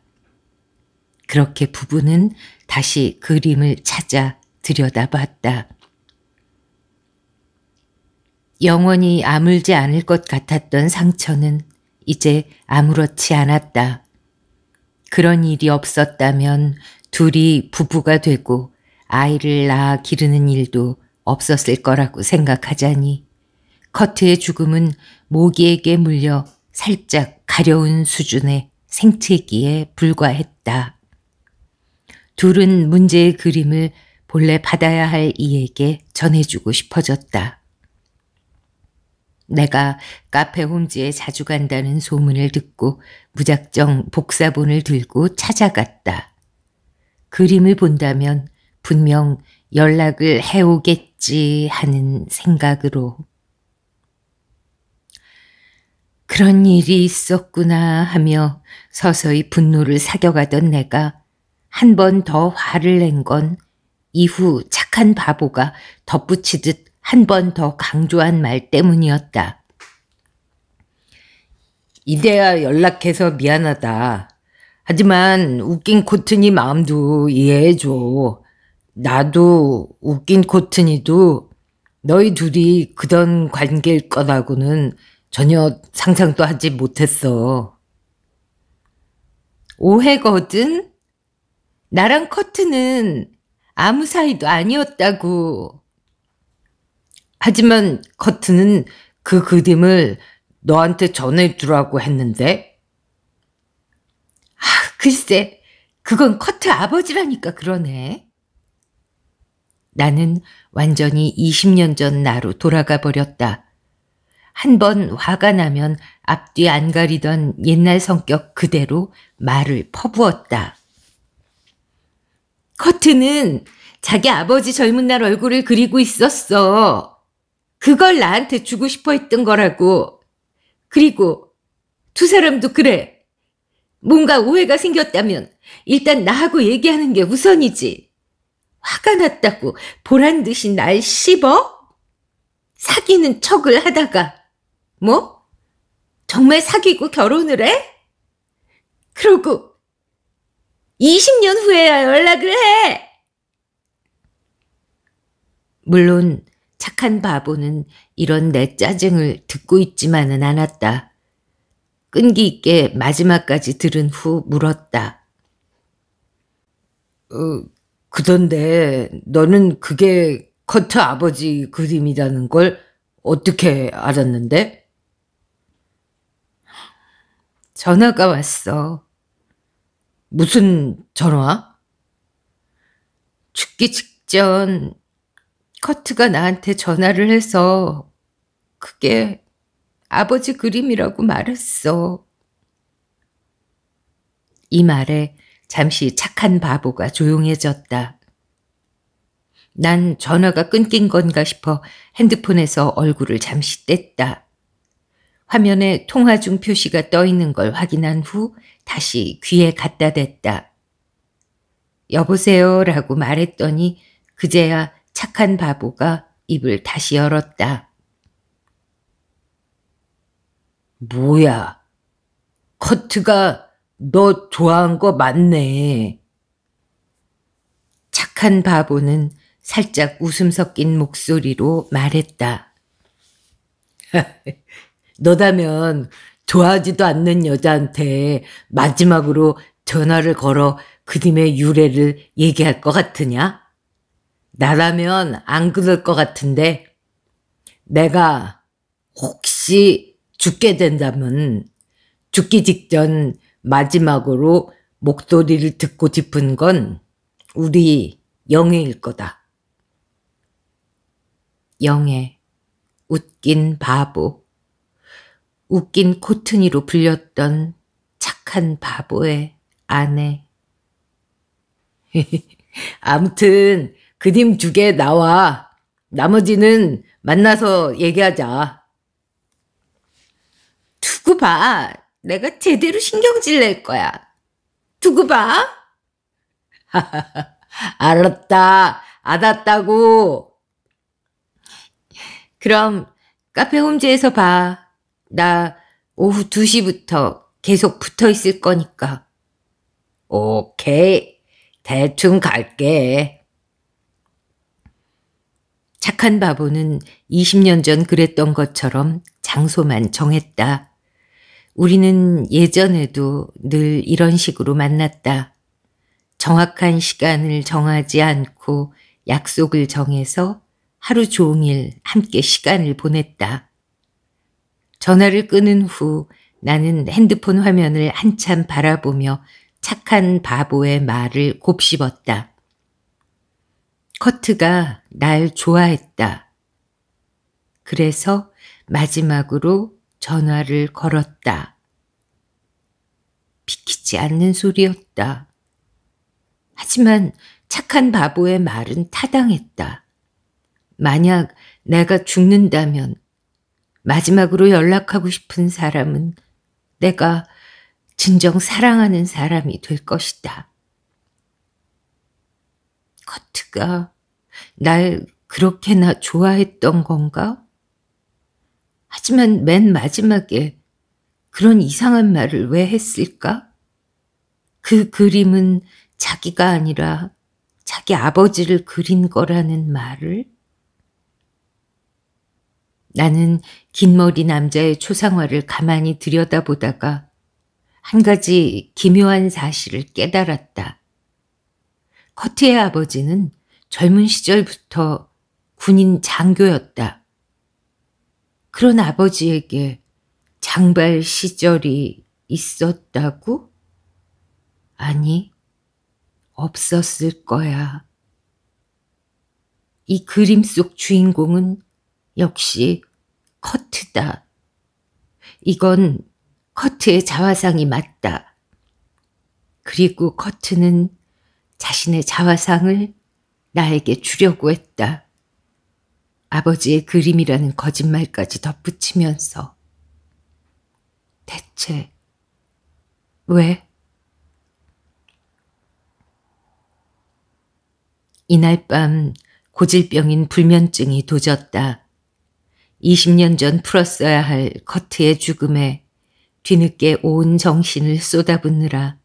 Speaker 1: 그렇게 부부는 다시 그림을 찾아 들여다봤다. 영원히 아물지 않을 것 같았던 상처는 이제 아무렇지 않았다. 그런 일이 없었다면 둘이 부부가 되고 아이를 낳아 기르는 일도 없었을 거라고 생각하자니 커트의 죽음은 모기에게 물려 살짝 가려운 수준의 생채기에 불과했다. 둘은 문제의 그림을 본래 받아야 할 이에게 전해주고 싶어졌다. 내가 카페 홈즈에 자주 간다는 소문을 듣고 무작정 복사본을 들고 찾아갔다. 그림을 본다면 분명 연락을 해오겠지 하는 생각으로. 그런 일이 있었구나 하며 서서히 분노를 사겨가던 내가 한 번 더 화를 낸 건 이후 착한 바보가 덧붙이듯 한번더 강조한 말 때문이었다. 이대야 연락해서 미안하다. 하지만 웃긴 코튼이 마음도 이해해줘. 나도 웃긴 코튼이도 너희 둘이 그던 관계일 거라고는 전혀 상상도 하지 못했어. 오해거든? 나랑 커튼은 아무 사이도 아니었다고. 하지만 커트는 그 그림을 너한테 전해주라고 했는데. 아, 글쎄, 그건 커트 아버지라니까 그러네. 나는 완전히 20년 전 나로 돌아가 버렸다. 한 번 화가 나면 앞뒤 안 가리던 옛날 성격 그대로 말을 퍼부었다. 커트는 자기 아버지 젊은 날 얼굴을 그리고 있었어. 그걸 나한테 주고 싶어 했던 거라고. 그리고 두 사람도 그래. 뭔가 오해가 생겼다면 일단 나하고 얘기하는 게 우선이지. 화가 났다고 보란 듯이 날 씹어? 사귀는 척을 하다가 뭐? 정말 사귀고 결혼을 해? 그러고 20년 후에야 연락을 해. 물론 착한 바보는 이런 내 짜증을 듣고 있지만은 않았다. 끈기 있게 마지막까지 들은 후 물었다. 어, 그던데 너는 그게 커트 아버지 그림이라는 걸 어떻게 알았는데? 전화가 왔어. 무슨 전화? 죽기 직전 커트가 나한테 전화를 해서 그게 아버지 그림이라고 말했어. 이 말에 잠시 착한 바보가 조용해졌다. 난 전화가 끊긴 건가 싶어 핸드폰에서 얼굴을 잠시 뗐다. 화면에 통화 중 표시가 떠 있는 걸 확인한 후 다시 귀에 갖다 댔다. 여보세요 라고 말했더니 그제야 착한 바보가 입을 다시 열었다. 뭐야, 커트가 너 좋아한 거 맞네. 착한 바보는 살짝 웃음 섞인 목소리로 말했다. 너다면 좋아하지도 않는 여자한테 마지막으로 전화를 걸어 그림의 유래를 얘기할 것 같으냐? 나라면 안 그럴 것 같은데 내가 혹시 죽게 된다면 죽기 직전 마지막으로 목소리를 듣고 싶은 건 우리 영애일 거다. 영애, 웃긴 바보, 웃긴 코튼이로 불렸던 착한 바보의 아내. 아무튼 그림 두 개 나와. 나머지는 만나서 얘기하자. 두고 봐. 내가 제대로 신경질 낼 거야. 두고 봐. 알았다. 알았다고. 그럼 카페 홈즈에서 봐. 나 오후 2시부터 계속 붙어 있을 거니까. 오케이. 대충 갈게. 착한 바보는 20년 전 그랬던 것처럼 장소만 정했다. 우리는 예전에도 늘 이런 식으로 만났다. 정확한 시간을 정하지 않고 약속을 정해서 하루 종일 함께 시간을 보냈다. 전화를 끊은 후 나는 핸드폰 화면을 한참 바라보며 착한 바보의 말을 곱씹었다. 스커트가 날 좋아했다. 그래서 마지막으로 전화를 걸었다. 비키지 않는 소리였다. 하지만 착한 바보의 말은 타당했다. 만약 내가 죽는다면 마지막으로 연락하고 싶은 사람은 내가 진정 사랑하는 사람이 될 것이다. 커트가 날 그렇게나 좋아했던 건가? 하지만 맨 마지막에 그런 이상한 말을 왜 했을까? 그 그림은 자기가 아니라 자기 아버지를 그린 거라는 말을? 나는 긴 머리 남자의 초상화를 가만히 들여다보다가 한 가지 기묘한 사실을 깨달았다. 커트의 아버지는 젊은 시절부터 군인 장교였다. 그런 아버지에게 장발 시절이 있었다고? 아니, 없었을 거야. 이 그림 속 주인공은 역시 커트다. 이건 커트의 자화상이 맞다. 그리고 커트는 자신의 자화상을 나에게 주려고 했다. 아버지의 그림이라는 거짓말까지 덧붙이면서 대체 왜? 이날 밤 고질병인 불면증이 도졌다. 20년 전 풀었어야 할 커트의 죽음에 뒤늦게 온 정신을 쏟아붓느라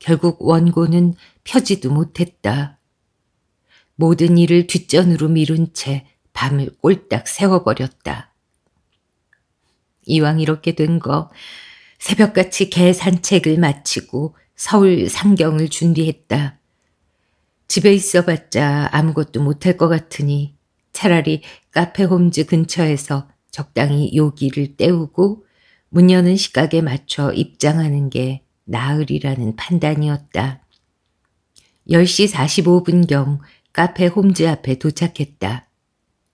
Speaker 1: 결국 원고는 펴지도 못했다. 모든 일을 뒷전으로 미룬 채 밤을 꼴딱 새워버렸다. 이왕 이렇게 된 거 새벽같이 개 산책을 마치고 서울 상경을 준비했다. 집에 있어봤자 아무것도 못할 것 같으니 차라리 카페 홈즈 근처에서 적당히 요기를 때우고 문 여는 시각에 맞춰 입장하는 게 나으리라는 판단이었다. 10시 45분경 카페 홈즈 앞에 도착했다.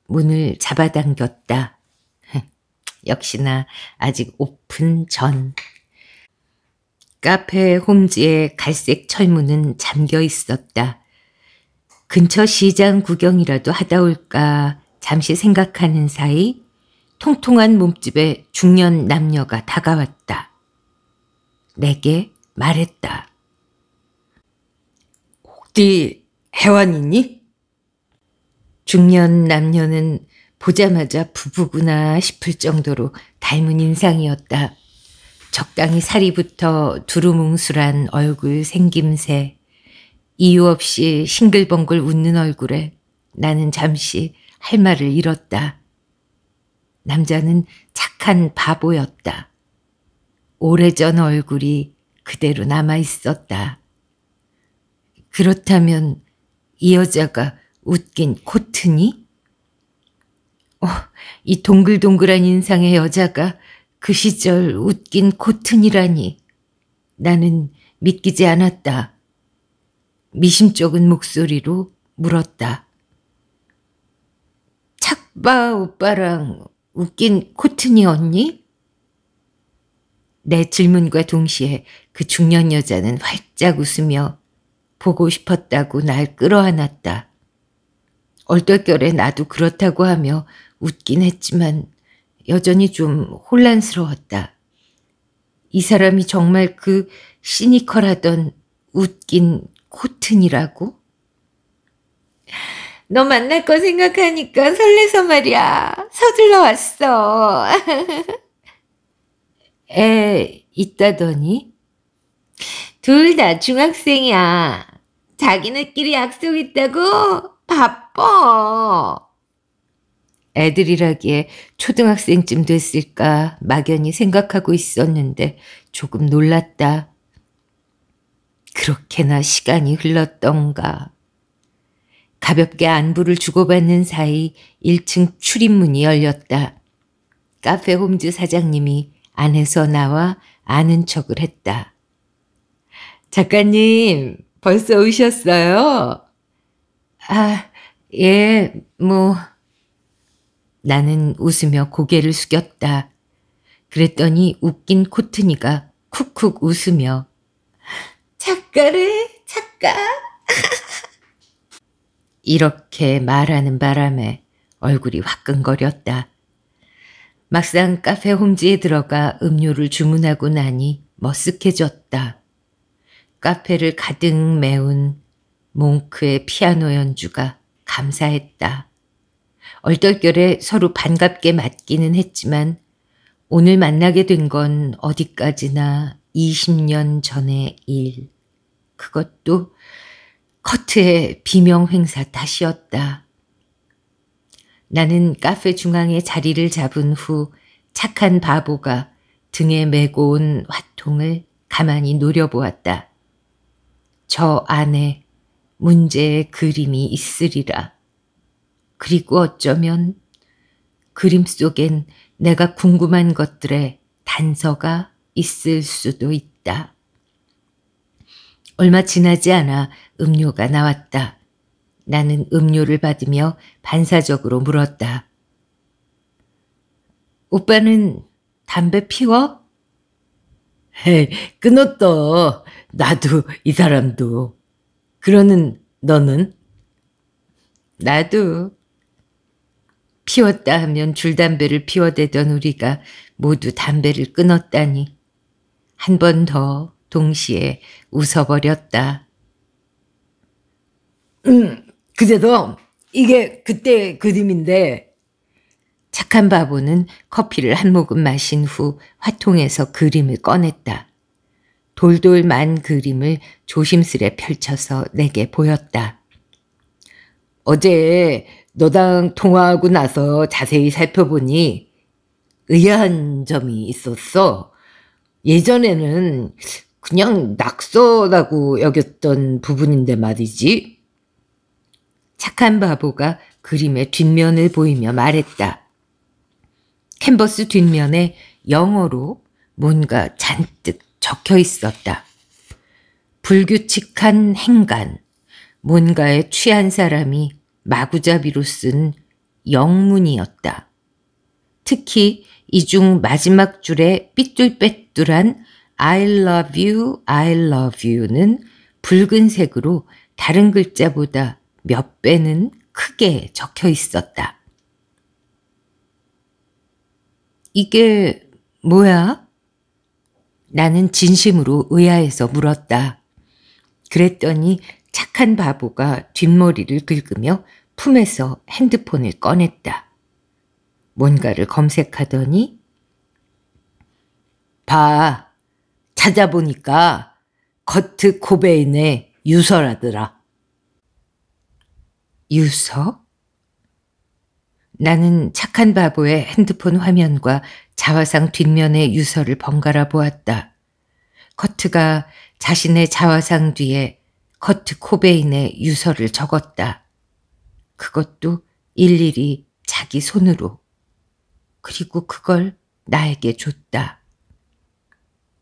Speaker 1: 문을 잡아당겼다. 역시나 아직 오픈 전. 카페 홈즈의 갈색 철문은 잠겨 있었다. 근처 시장 구경이라도 하다 올까 잠시 생각하는 사이 통통한 몸집에 중년 남녀가 다가왔다. 내게 말했다. 혹디 혜원이니 중년 남녀는 보자마자 부부구나 싶을 정도로 닮은 인상이었다. 적당히 살이 붙어 두루뭉술한 얼굴 생김새, 이유 없이 싱글벙글 웃는 얼굴에 나는 잠시 할 말을 잃었다. 남자는 착한 바보였다. 오래전 얼굴이 그대로 남아 있었다. 그렇다면 이 여자가 웃긴 코트니? 어, 이 동글동글한 인상의 여자가 그 시절 웃긴 코튼이라니. 나는 믿기지 않았다. 미심쩍은 목소리로 물었다. 착바 오빠랑 웃긴 코튼이 언니? 내 질문과 동시에 그 중년 여자는 활짝 웃으며 보고 싶었다고 날 끌어안았다. 얼떨결에 나도 그렇다고 하며 웃긴 했지만 여전히 좀 혼란스러웠다. 이 사람이 정말 그 시니컬하던 웃긴 코튼이라고? 너 만날 거 생각하니까 설레서 말이야. 서둘러 왔어. 에, 있다더니? 둘 다 중학생이야. 자기네끼리 약속 있다고? 바빠. 애들이라기에 초등학생쯤 됐을까 막연히 생각하고 있었는데 조금 놀랐다. 그렇게나 시간이 흘렀던가. 가볍게 안부를 주고받는 사이 1층 출입문이 열렸다. 카페 홈즈 사장님이 안에서 나와 아는 척을 했다. 작가님, 벌써 오셨어요? 아, 예, 뭐. 나는 웃으며 고개를 숙였다. 그랬더니 웃긴 코튼이가 쿡쿡 웃으며 작가래, 작가. 이렇게 말하는 바람에 얼굴이 화끈거렸다. 막상 카페 홈즈에 들어가 음료를 주문하고 나니 머쓱해졌다. 카페를 가득 메운 몽크의 피아노 연주가 감사했다. 얼떨결에 서로 반갑게 맞기는 했지만 오늘 만나게 된 건 어디까지나 20년 전의 일. 그것도 커트의 비명 행사 탓이었다. 나는 카페 중앙에 자리를 잡은 후 착한 바보가 등에 메고 온 화통을 가만히 노려보았다. 저 안에 문제의 그림이 있으리라. 그리고 어쩌면 그림 속엔 내가 궁금한 것들의 단서가 있을 수도 있다. 얼마 지나지 않아 음료가 나왔다. 나는 음료를 받으며 반사적으로 물었다. 오빠는 담배 피워? 헤이, 끊었다. 나도 이 사람도. 그러는 너는? 나도. 피웠다 하면 줄담배를 피워대던 우리가 모두 담배를 끊었다니. 한 번 더 동시에 웃어버렸다. 음, 그제도 이게 그때 그림인데 착한 바보는 커피를 한 모금 마신 후 화통에서 그림을 꺼냈다. 돌돌 만 그림을 조심스레 펼쳐서 내게 보였다. 어제 너랑 통화하고 나서 자세히 살펴보니 의아한 점이 있었어. 예전에는 그냥 낙서라고 여겼던 부분인데 말이지. 착한 바보가 그림의 뒷면을 보이며 말했다. 캔버스 뒷면에 영어로 뭔가 잔뜩 적혀 있었다. 불규칙한 행간, 뭔가에 취한 사람이 마구잡이로 쓴 영문이었다. 특히 이 중 마지막 줄에 삐뚤빼뚤한 I love you, I love you는 붉은색으로 다른 글자보다 몇 배는 크게 적혀 있었다. 이게 뭐야? 나는 진심으로 의아해서 물었다. 그랬더니 착한 바보가 뒷머리를 긁으며 품에서 핸드폰을 꺼냈다. 뭔가를 검색하더니 봐, 찾아보니까 거트 코베인의 유서라더라. 유서? 나는 착한 바보의 핸드폰 화면과 자화상 뒷면의 유서를 번갈아 보았다. 커트가 자신의 자화상 뒤에 커트 코베인의 유서를 적었다. 그것도 일일이 자기 손으로. 그리고 그걸 나에게 줬다.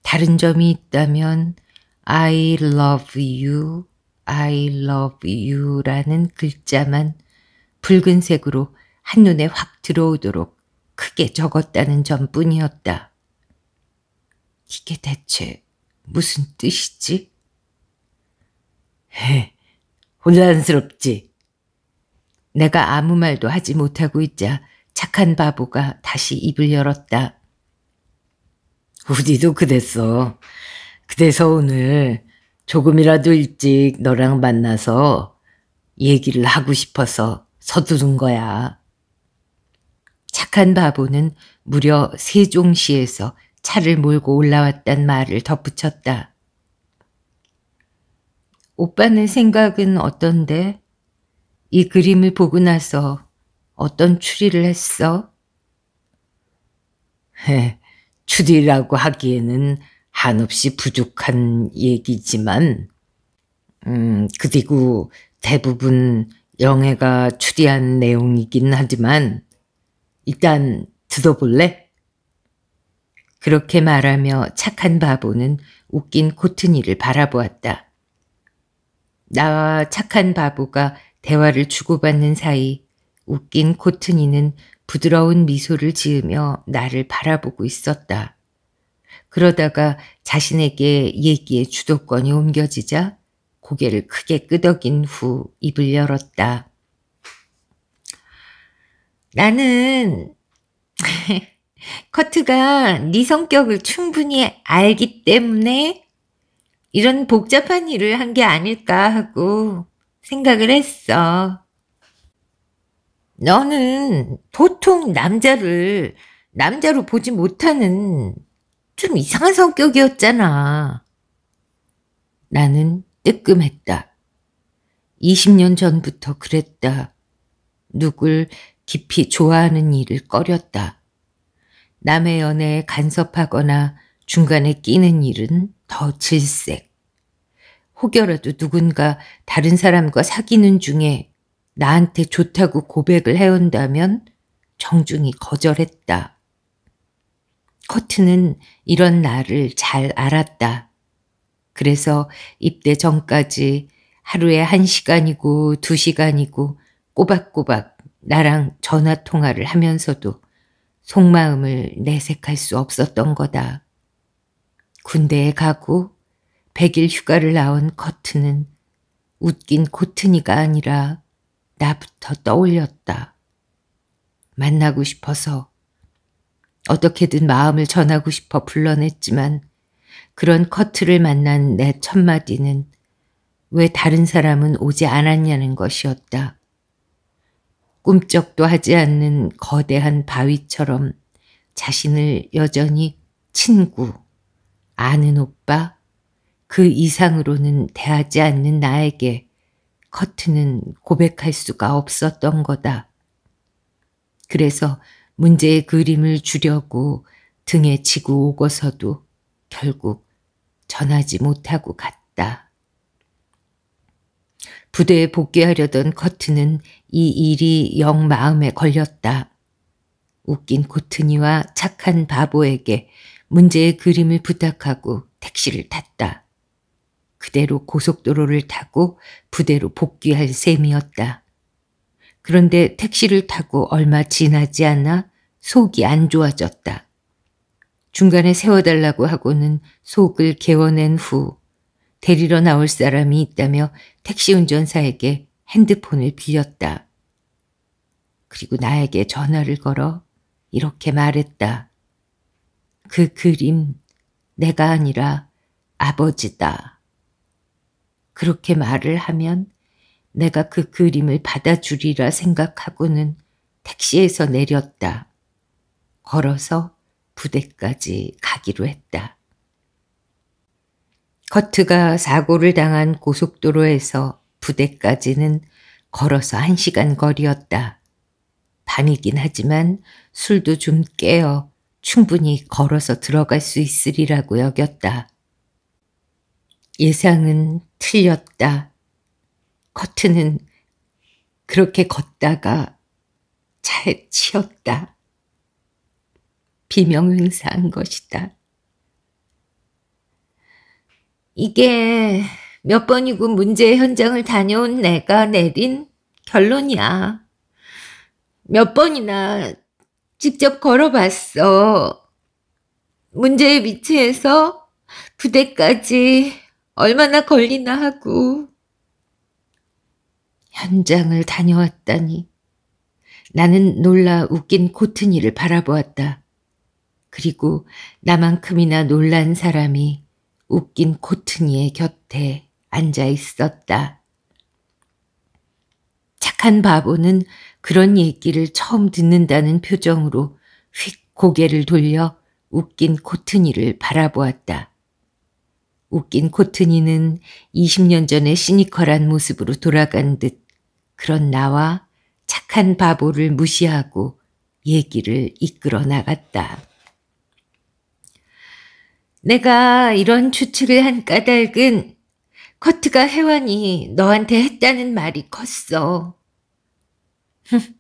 Speaker 1: 다른 점이 있다면 I love you, I love you라는 글자만 붉은색으로 한눈에 확 들어오도록 크게 적었다는 점뿐이었다. 이게 대체 무슨 뜻이지? 헤, 혼란스럽지. 내가 아무 말도 하지 못하고 있자 착한 바보가 다시 입을 열었다. 우리도 그랬어. 그래서 오늘 조금이라도 일찍 너랑 만나서 얘기를 하고 싶어서 서두른 거야. 착한 바보는 무려 세종시에서 차를 몰고 올라왔단 말을 덧붙였다. 오빠는 생각은 어떤데? 이 그림을 보고 나서 어떤 추리를 했어? 헤, 추리라고 하기에는 한없이 부족한 얘기지만 음, 그리고 대부분 영애가 추리한 내용이긴 하지만 일단 뜯어볼래? 그렇게 말하며 착한 바보는 웃긴 코트니를 바라보았다. 나와 착한 바보가 대화를 주고받는 사이 웃긴 코트니는 부드러운 미소를 지으며 나를 바라보고 있었다. 그러다가 자신에게 얘기의 주도권이 옮겨지자 고개를 크게 끄덕인 후 입을 열었다. 나는 커트가 네 성격을 충분히 알기 때문에 이런 복잡한 일을 한 게 아닐까 하고 생각을 했어. 너는 보통 남자를 남자로 보지 못하는 좀 이상한 성격이었잖아. 나는 뜨끔했다. 20년 전부터 그랬다. 누굴 깊이 좋아하는 일을 꺼렸다. 남의 연애에 간섭하거나 중간에 끼는 일은 더 질색. 혹여라도 누군가 다른 사람과 사귀는 중에 나한테 좋다고 고백을 해온다면 정중히 거절했다. 커트는 이런 나를 잘 알았다. 그래서 입대 전까지 하루에 한 시간이고 두 시간이고 꼬박꼬박 나랑 전화 통화를 하면서도 속마음을 내색할 수 없었던 거다. 군대에 가고 백일 휴가를 나온 커트는 웃긴 코트니가 아니라 나부터 떠올렸다. 만나고 싶어서 어떻게든 마음을 전하고 싶어 불러냈지만 그런 커트를 만난 내 첫마디는 왜 다른 사람은 오지 않았냐는 것이었다. 꿈쩍도 하지 않는 거대한 바위처럼 자신을 여전히 친구, 아는 오빠, 그 이상으로는 대하지 않는 나에게 커트는 고백할 수가 없었던 거다. 그래서 문제의 그림을 주려고 등에 지고 오고서도 결국 전하지 못하고 갔다. 부대에 복귀하려던 커튼은 이 일이 영 마음에 걸렸다. 웃긴 코튼이와 착한 바보에게 문제의 그림을 부탁하고 택시를 탔다. 그대로 고속도로를 타고 부대로 복귀할 셈이었다. 그런데 택시를 타고 얼마 지나지 않아 속이 안 좋아졌다. 중간에 세워달라고 하고는 속을 개워낸 후 데리러 나올 사람이 있다며 택시 운전사에게 핸드폰을 빌렸다. 그리고 나에게 전화를 걸어 이렇게 말했다. 그 그림 내가 아니라 아버지다. 그렇게 말을 하면 내가 그 그림을 받아주리라 생각하고는 택시에서 내렸다. 걸어서 부대까지 가기로 했다. 커트가 사고를 당한 고속도로에서 부대까지는 걸어서 한 시간 거리였다. 밤이긴 하지만 술도 좀 깨어 충분히 걸어서 들어갈 수 있으리라고 여겼다. 예상은 틀렸다. 커트는 그렇게 걷다가 차에 치였다. 비명행사한 것이다. 이게 몇 번이고 문제 현장을 다녀온 내가 내린 결론이야. 몇 번이나 직접 걸어봤어. 문제의 위치에서 부대까지 얼마나 걸리나 하고. 현장을 다녀왔다니. 나는 놀라 웃긴 코튼이를 바라보았다. 그리고 나만큼이나 놀란 사람이 웃긴 코트니의 곁에 앉아 있었다. 착한 바보는 그런 얘기를 처음 듣는다는 표정으로 휙 고개를 돌려 웃긴 코트니를 바라보았다. 웃긴 코트니는 20년 전의 시니컬한 모습으로 돌아간 듯 그런 나와 착한 바보를 무시하고 얘기를 이끌어 나갔다. 내가 이런 추측을 한 까닭은 커트가 혜원이 너한테 했다는 말이 컸어.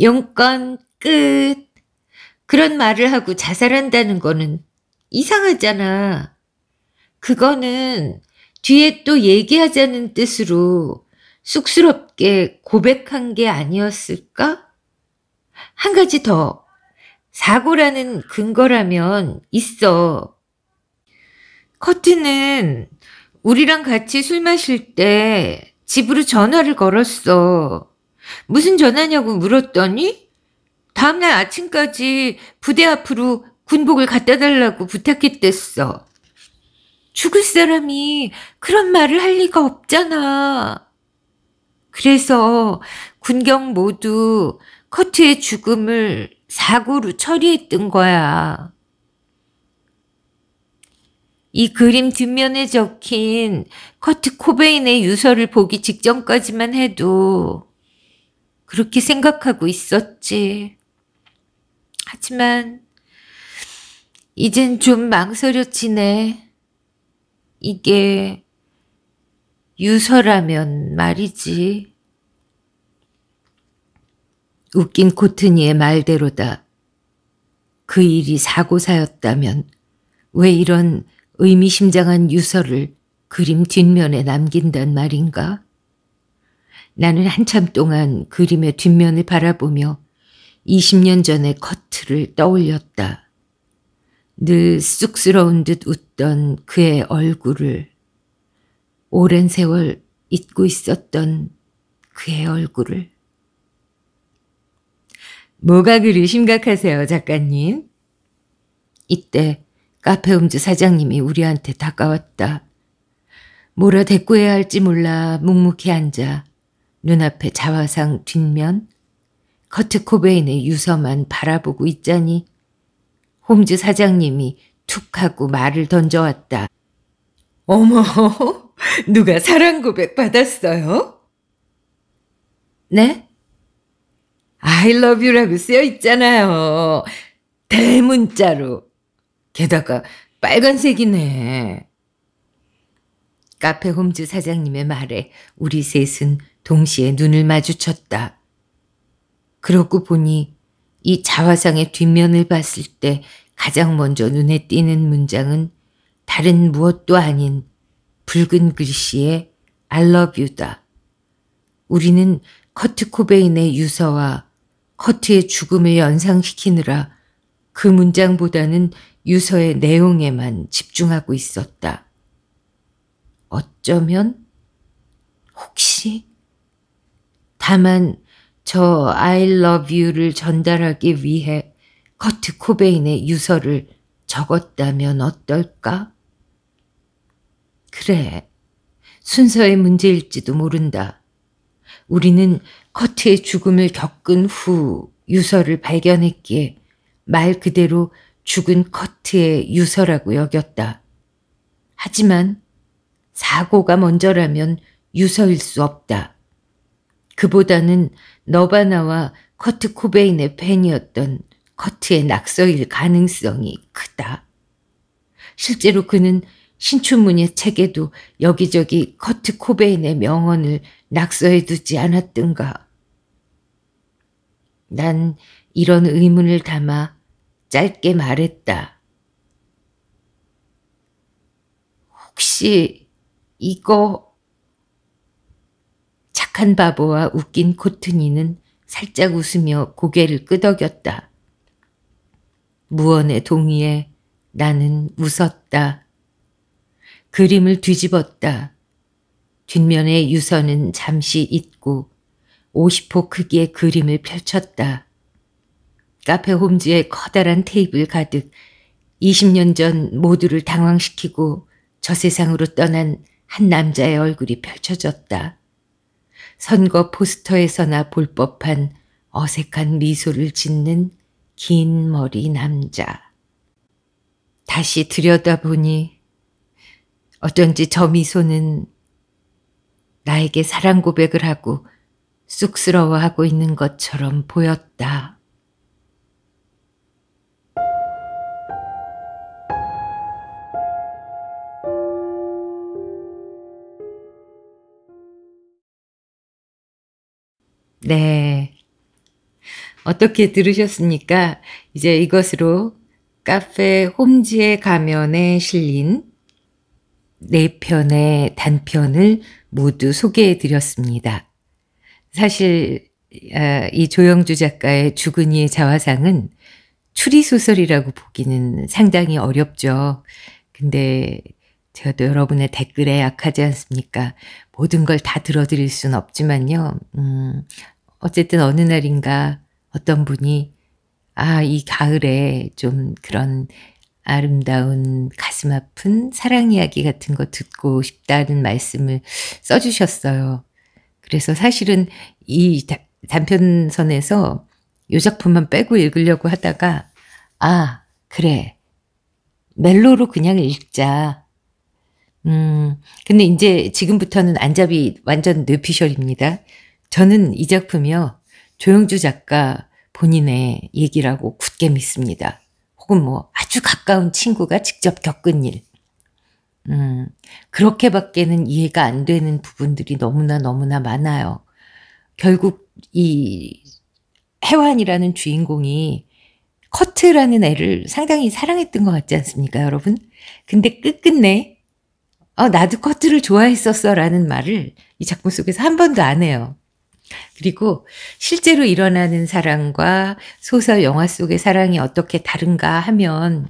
Speaker 1: 용건 끝. 그런 말을 하고 자살한다는 거는 이상하잖아. 그거는 뒤에 또 얘기하자는 뜻으로 쑥스럽게 고백한 게 아니었을까? 한 가지 더 사고라는 근거라면 있어. 커티는 우리랑 같이 술 마실 때 집으로 전화를 걸었어. 무슨 전화냐고 물었더니 다음날 아침까지 부대 앞으로 군복을 갖다 달라고 부탁했댔어. 죽을 사람이 그런 말을 할 리가 없잖아. 그래서 군경 모두 커트의 죽음을 사고로 처리했던 거야. 이 그림 뒷면에 적힌 커트 코베인의 유서를 보기 직전까지만 해도 그렇게 생각하고 있었지. 하지만 이젠 좀 망설여지네. 이게 유서라면 말이지. 웃긴 코트니의 말대로다. 그 일이 사고사였다면 왜 이런 의미심장한 유서를 그림 뒷면에 남긴단 말인가? 나는 한참 동안 그림의 뒷면을 바라보며 20년 전의 커트를 떠올렸다. 늘 쑥스러운 듯 웃던 그의 얼굴을 오랜 세월 잊고 있었던 그의 얼굴을 뭐가 그리 심각하세요, 작가님? 이때 카페 음주 사장님이 우리한테 다가왔다. 뭐라 대꾸해야 할지 몰라 묵묵히 앉아 눈앞에 자화상 뒷면 커트 코베인의 유서만 바라보고 있자니 홈즈 사장님이 툭 하고 말을 던져왔다. 어머, 누가 사랑 고백 받았어요? 네? I love you라고 쓰여 있잖아요. 대문자로. 게다가 빨간색이네. 카페 홈즈 사장님의 말에 우리 셋은 동시에 눈을 마주쳤다. 그러고 보니 이 자화상의 뒷면을 봤을 때 가장 먼저 눈에 띄는 문장은 다른 무엇도 아닌 붉은 글씨의 I love you다. 우리는 커트 코베인의 유서와 커트의 죽음을 연상시키느라 그 문장보다는 유서의 내용에만 집중하고 있었다. 어쩌면 혹시 다만 저 I love you를 전달하기 위해 커트 코베인의 유서를 적었다면 어떨까? 그래, 순서의 문제일지도 모른다. 우리는 커트의 죽음을 겪은 후 유서를 발견했기에 말 그대로 죽은 커트의 유서라고 여겼다. 하지만 사고가 먼저라면 유서일 수 없다. 그보다는 너바나와 커트 코베인의 팬이었던 커트의 낙서일 가능성이 크다. 실제로 그는 신춘문예 책에도 여기저기 커트 코베인의 명언을 낙서해 두지 않았던가. 난 이런 의문을 담아 짧게 말했다. 혹시 이거 착한 바보와 웃긴 코트니는 살짝 웃으며 고개를 끄덕였다. 무언의 동의에 나는 웃었다. 그림을 뒤집었다. 뒷면에 유서는 잠시 잊고 50호 크기의 그림을 펼쳤다. 카페 홈즈에 커다란 테이블 가득 20년 전 모두를 당황시키고 저 세상으로 떠난 한 남자의 얼굴이 펼쳐졌다. 선거 포스터에서나 볼 법한 어색한 미소를 짓는 긴 머리 남자. 다시 들여다보니 어쩐지 저 미소는 나에게 사랑 고백을 하고 쑥스러워하고 있는 것처럼 보였다. 네. 어떻게 들으셨습니까? 이제 이것으로 카페 홈지의 가면에 실린 네 편의 단편을 모두 소개해 드렸습니다. 사실 아, 이 조영주 작가의 주근이의 자화상은 추리소설이라고 보기는 상당히 어렵죠. 근데 제가 또 여러분의 댓글에 약하지 않습니까? 모든 걸 다 들어드릴 순 없지만요. 음, 어쨌든 어느 날인가 어떤 분이 아, 이 가을에 좀 그런 아름다운 가슴 아픈 사랑 이야기 같은 거 듣고 싶다는 말씀을 써주셨어요. 그래서 사실은 이 단편선에서 이 작품만 빼고 읽으려고 하다가 아 그래 멜로로 그냥 읽자. 음 근데 이제 지금부터는 안잡이 완전 뇌피셜입니다. 저는 이 작품이요 조영주 작가 본인의 얘기라고 굳게 믿습니다. 혹은 뭐 아주 가까운 친구가 직접 겪은 일. 음, 그렇게밖에는 이해가 안 되는 부분들이 너무나 너무나 많아요. 결국 이혜완이라는 주인공이 커트라는 애를 상당히 사랑했던 것 같지 않습니까, 여러분? 근데 끝끝내, 어, 나도 커트를 좋아했었어 라는 말을 이 작품 속에서 한 번도 안 해요. 그리고 실제로 일어나는 사랑과 소설, 영화 속의 사랑이 어떻게 다른가 하면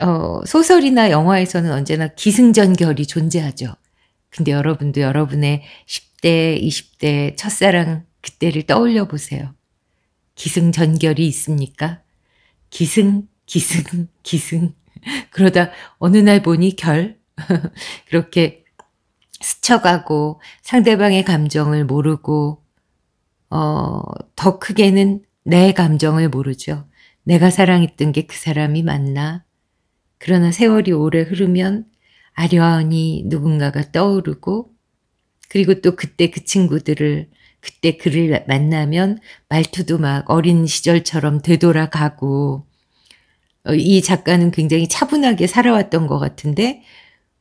Speaker 1: 어, 소설이나 영화에서는 언제나 기승전결이 존재하죠. 근데 여러분도 여러분의 10대, 20대 첫사랑 그때를 떠올려 보세요. 기승전결이 있습니까? 기승, 기승, 기승. 그러다 어느 날 보니 결. 그렇게 스쳐가고 상대방의 감정을 모르고 어, 더 크게는 내 감정을 모르죠. 내가 사랑했던 게 그 사람이 맞나? 그러나 세월이 오래 흐르면 아련히 누군가가 떠오르고 그리고 또 그때 그 친구들을 그때 그를 만나면 말투도 막 어린 시절처럼 되돌아가고 어, 이 작가는 굉장히 차분하게 살아왔던 것 같은데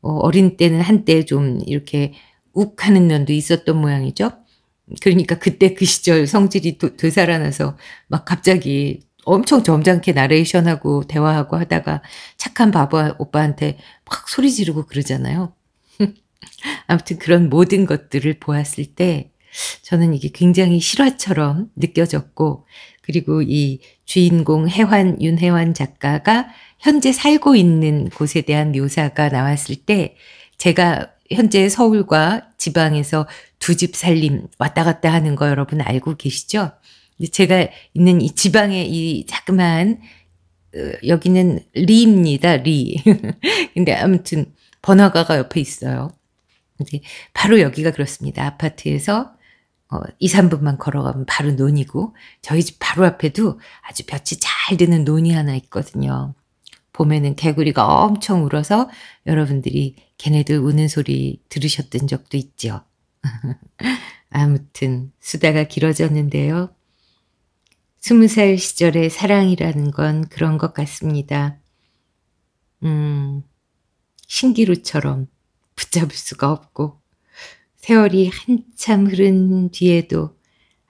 Speaker 1: 어, 어린 어 때는 한때 좀 이렇게 욱하는 면도 있었던 모양이죠. 그러니까 그때 그 시절 성질이 도, 되살아나서 막 갑자기 엄청 점잖게 나레이션하고 대화하고 하다가 착한 바보 오빠한테 막 소리 지르고 그러잖아요. 아무튼 그런 모든 것들을 보았을 때 저는 이게 굉장히 실화처럼 느껴졌고 그리고 이 주인공 해환 윤해환 작가가 현재 살고 있는 곳에 대한 묘사가 나왔을 때 제가 현재 서울과 지방에서 두 집 살림 왔다 갔다 하는 거 여러분 알고 계시죠? 제가 있는 이 지방의 이 자그마한 어, 여기는 리입니다. 리. 근데 아무튼 번화가가 옆에 있어요. 이제 바로 여기가 그렇습니다. 아파트에서 어, 2, 3분만 걸어가면 바로 논이고 저희 집 바로 앞에도 아주 볕이 잘 드는 논이 하나 있거든요. 봄에는 개구리가 엄청 울어서 여러분들이 걔네들 우는 소리 들으셨던 적도 있죠. 아무튼 수다가 길어졌는데요. 스무 살 시절의 사랑이라는 건 그런 것 같습니다. 음, 신기루처럼 붙잡을 수가 없고 세월이 한참 흐른 뒤에도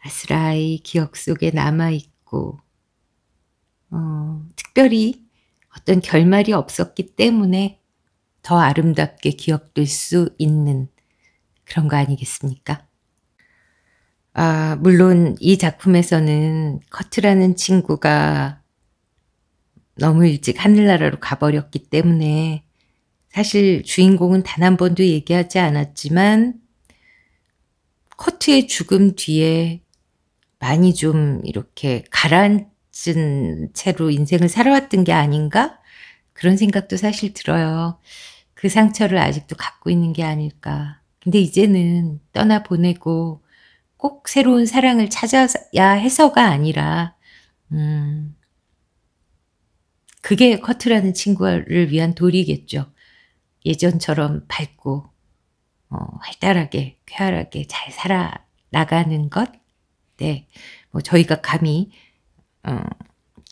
Speaker 1: 아스라이 기억 속에 남아있고 어, 특별히 어떤 결말이 없었기 때문에 더 아름답게 기억될 수 있는 그런 거 아니겠습니까? 아, 물론 이 작품에서는 커트라는 친구가 너무 일찍 하늘나라로 가버렸기 때문에 사실 주인공은 단 한 번도 얘기하지 않았지만 커트의 죽음 뒤에 많이 좀 이렇게 가라앉 멋진 채로 인생을 살아왔던 게 아닌가? 그런 생각도 사실 들어요. 그 상처를 아직도 갖고 있는 게 아닐까. 근데 이제는 떠나보내고 꼭 새로운 사랑을 찾아야 해서가 아니라, 음, 그게 커트라는 친구를 위한 돌이겠죠. 예전처럼 밝고, 어, 활달하게, 쾌활하게 잘 살아나가는 것. 네. 뭐 저희가 감히 어,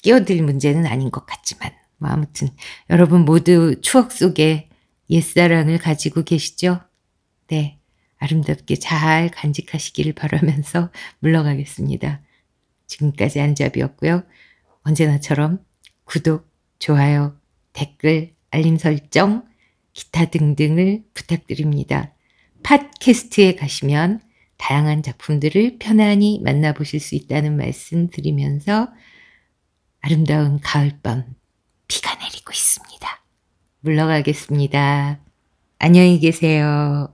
Speaker 1: 끼어들 문제는 아닌 것 같지만 뭐 아무튼 여러분 모두 추억 속에 옛사랑을 가지고 계시죠? 네. 아름답게 잘 간직하시기를 바라면서 물러가겠습니다. 지금까지 안잡이었고요. 언제나처럼 구독, 좋아요, 댓글, 알림 설정, 기타 등등을 부탁드립니다. 팟캐스트에 가시면 다양한 작품들을 편안히 만나보실 수 있다는 말씀 드리면서 아름다운 가을밤 비가 내리고 있습니다. 물러가겠습니다. 안녕히 계세요.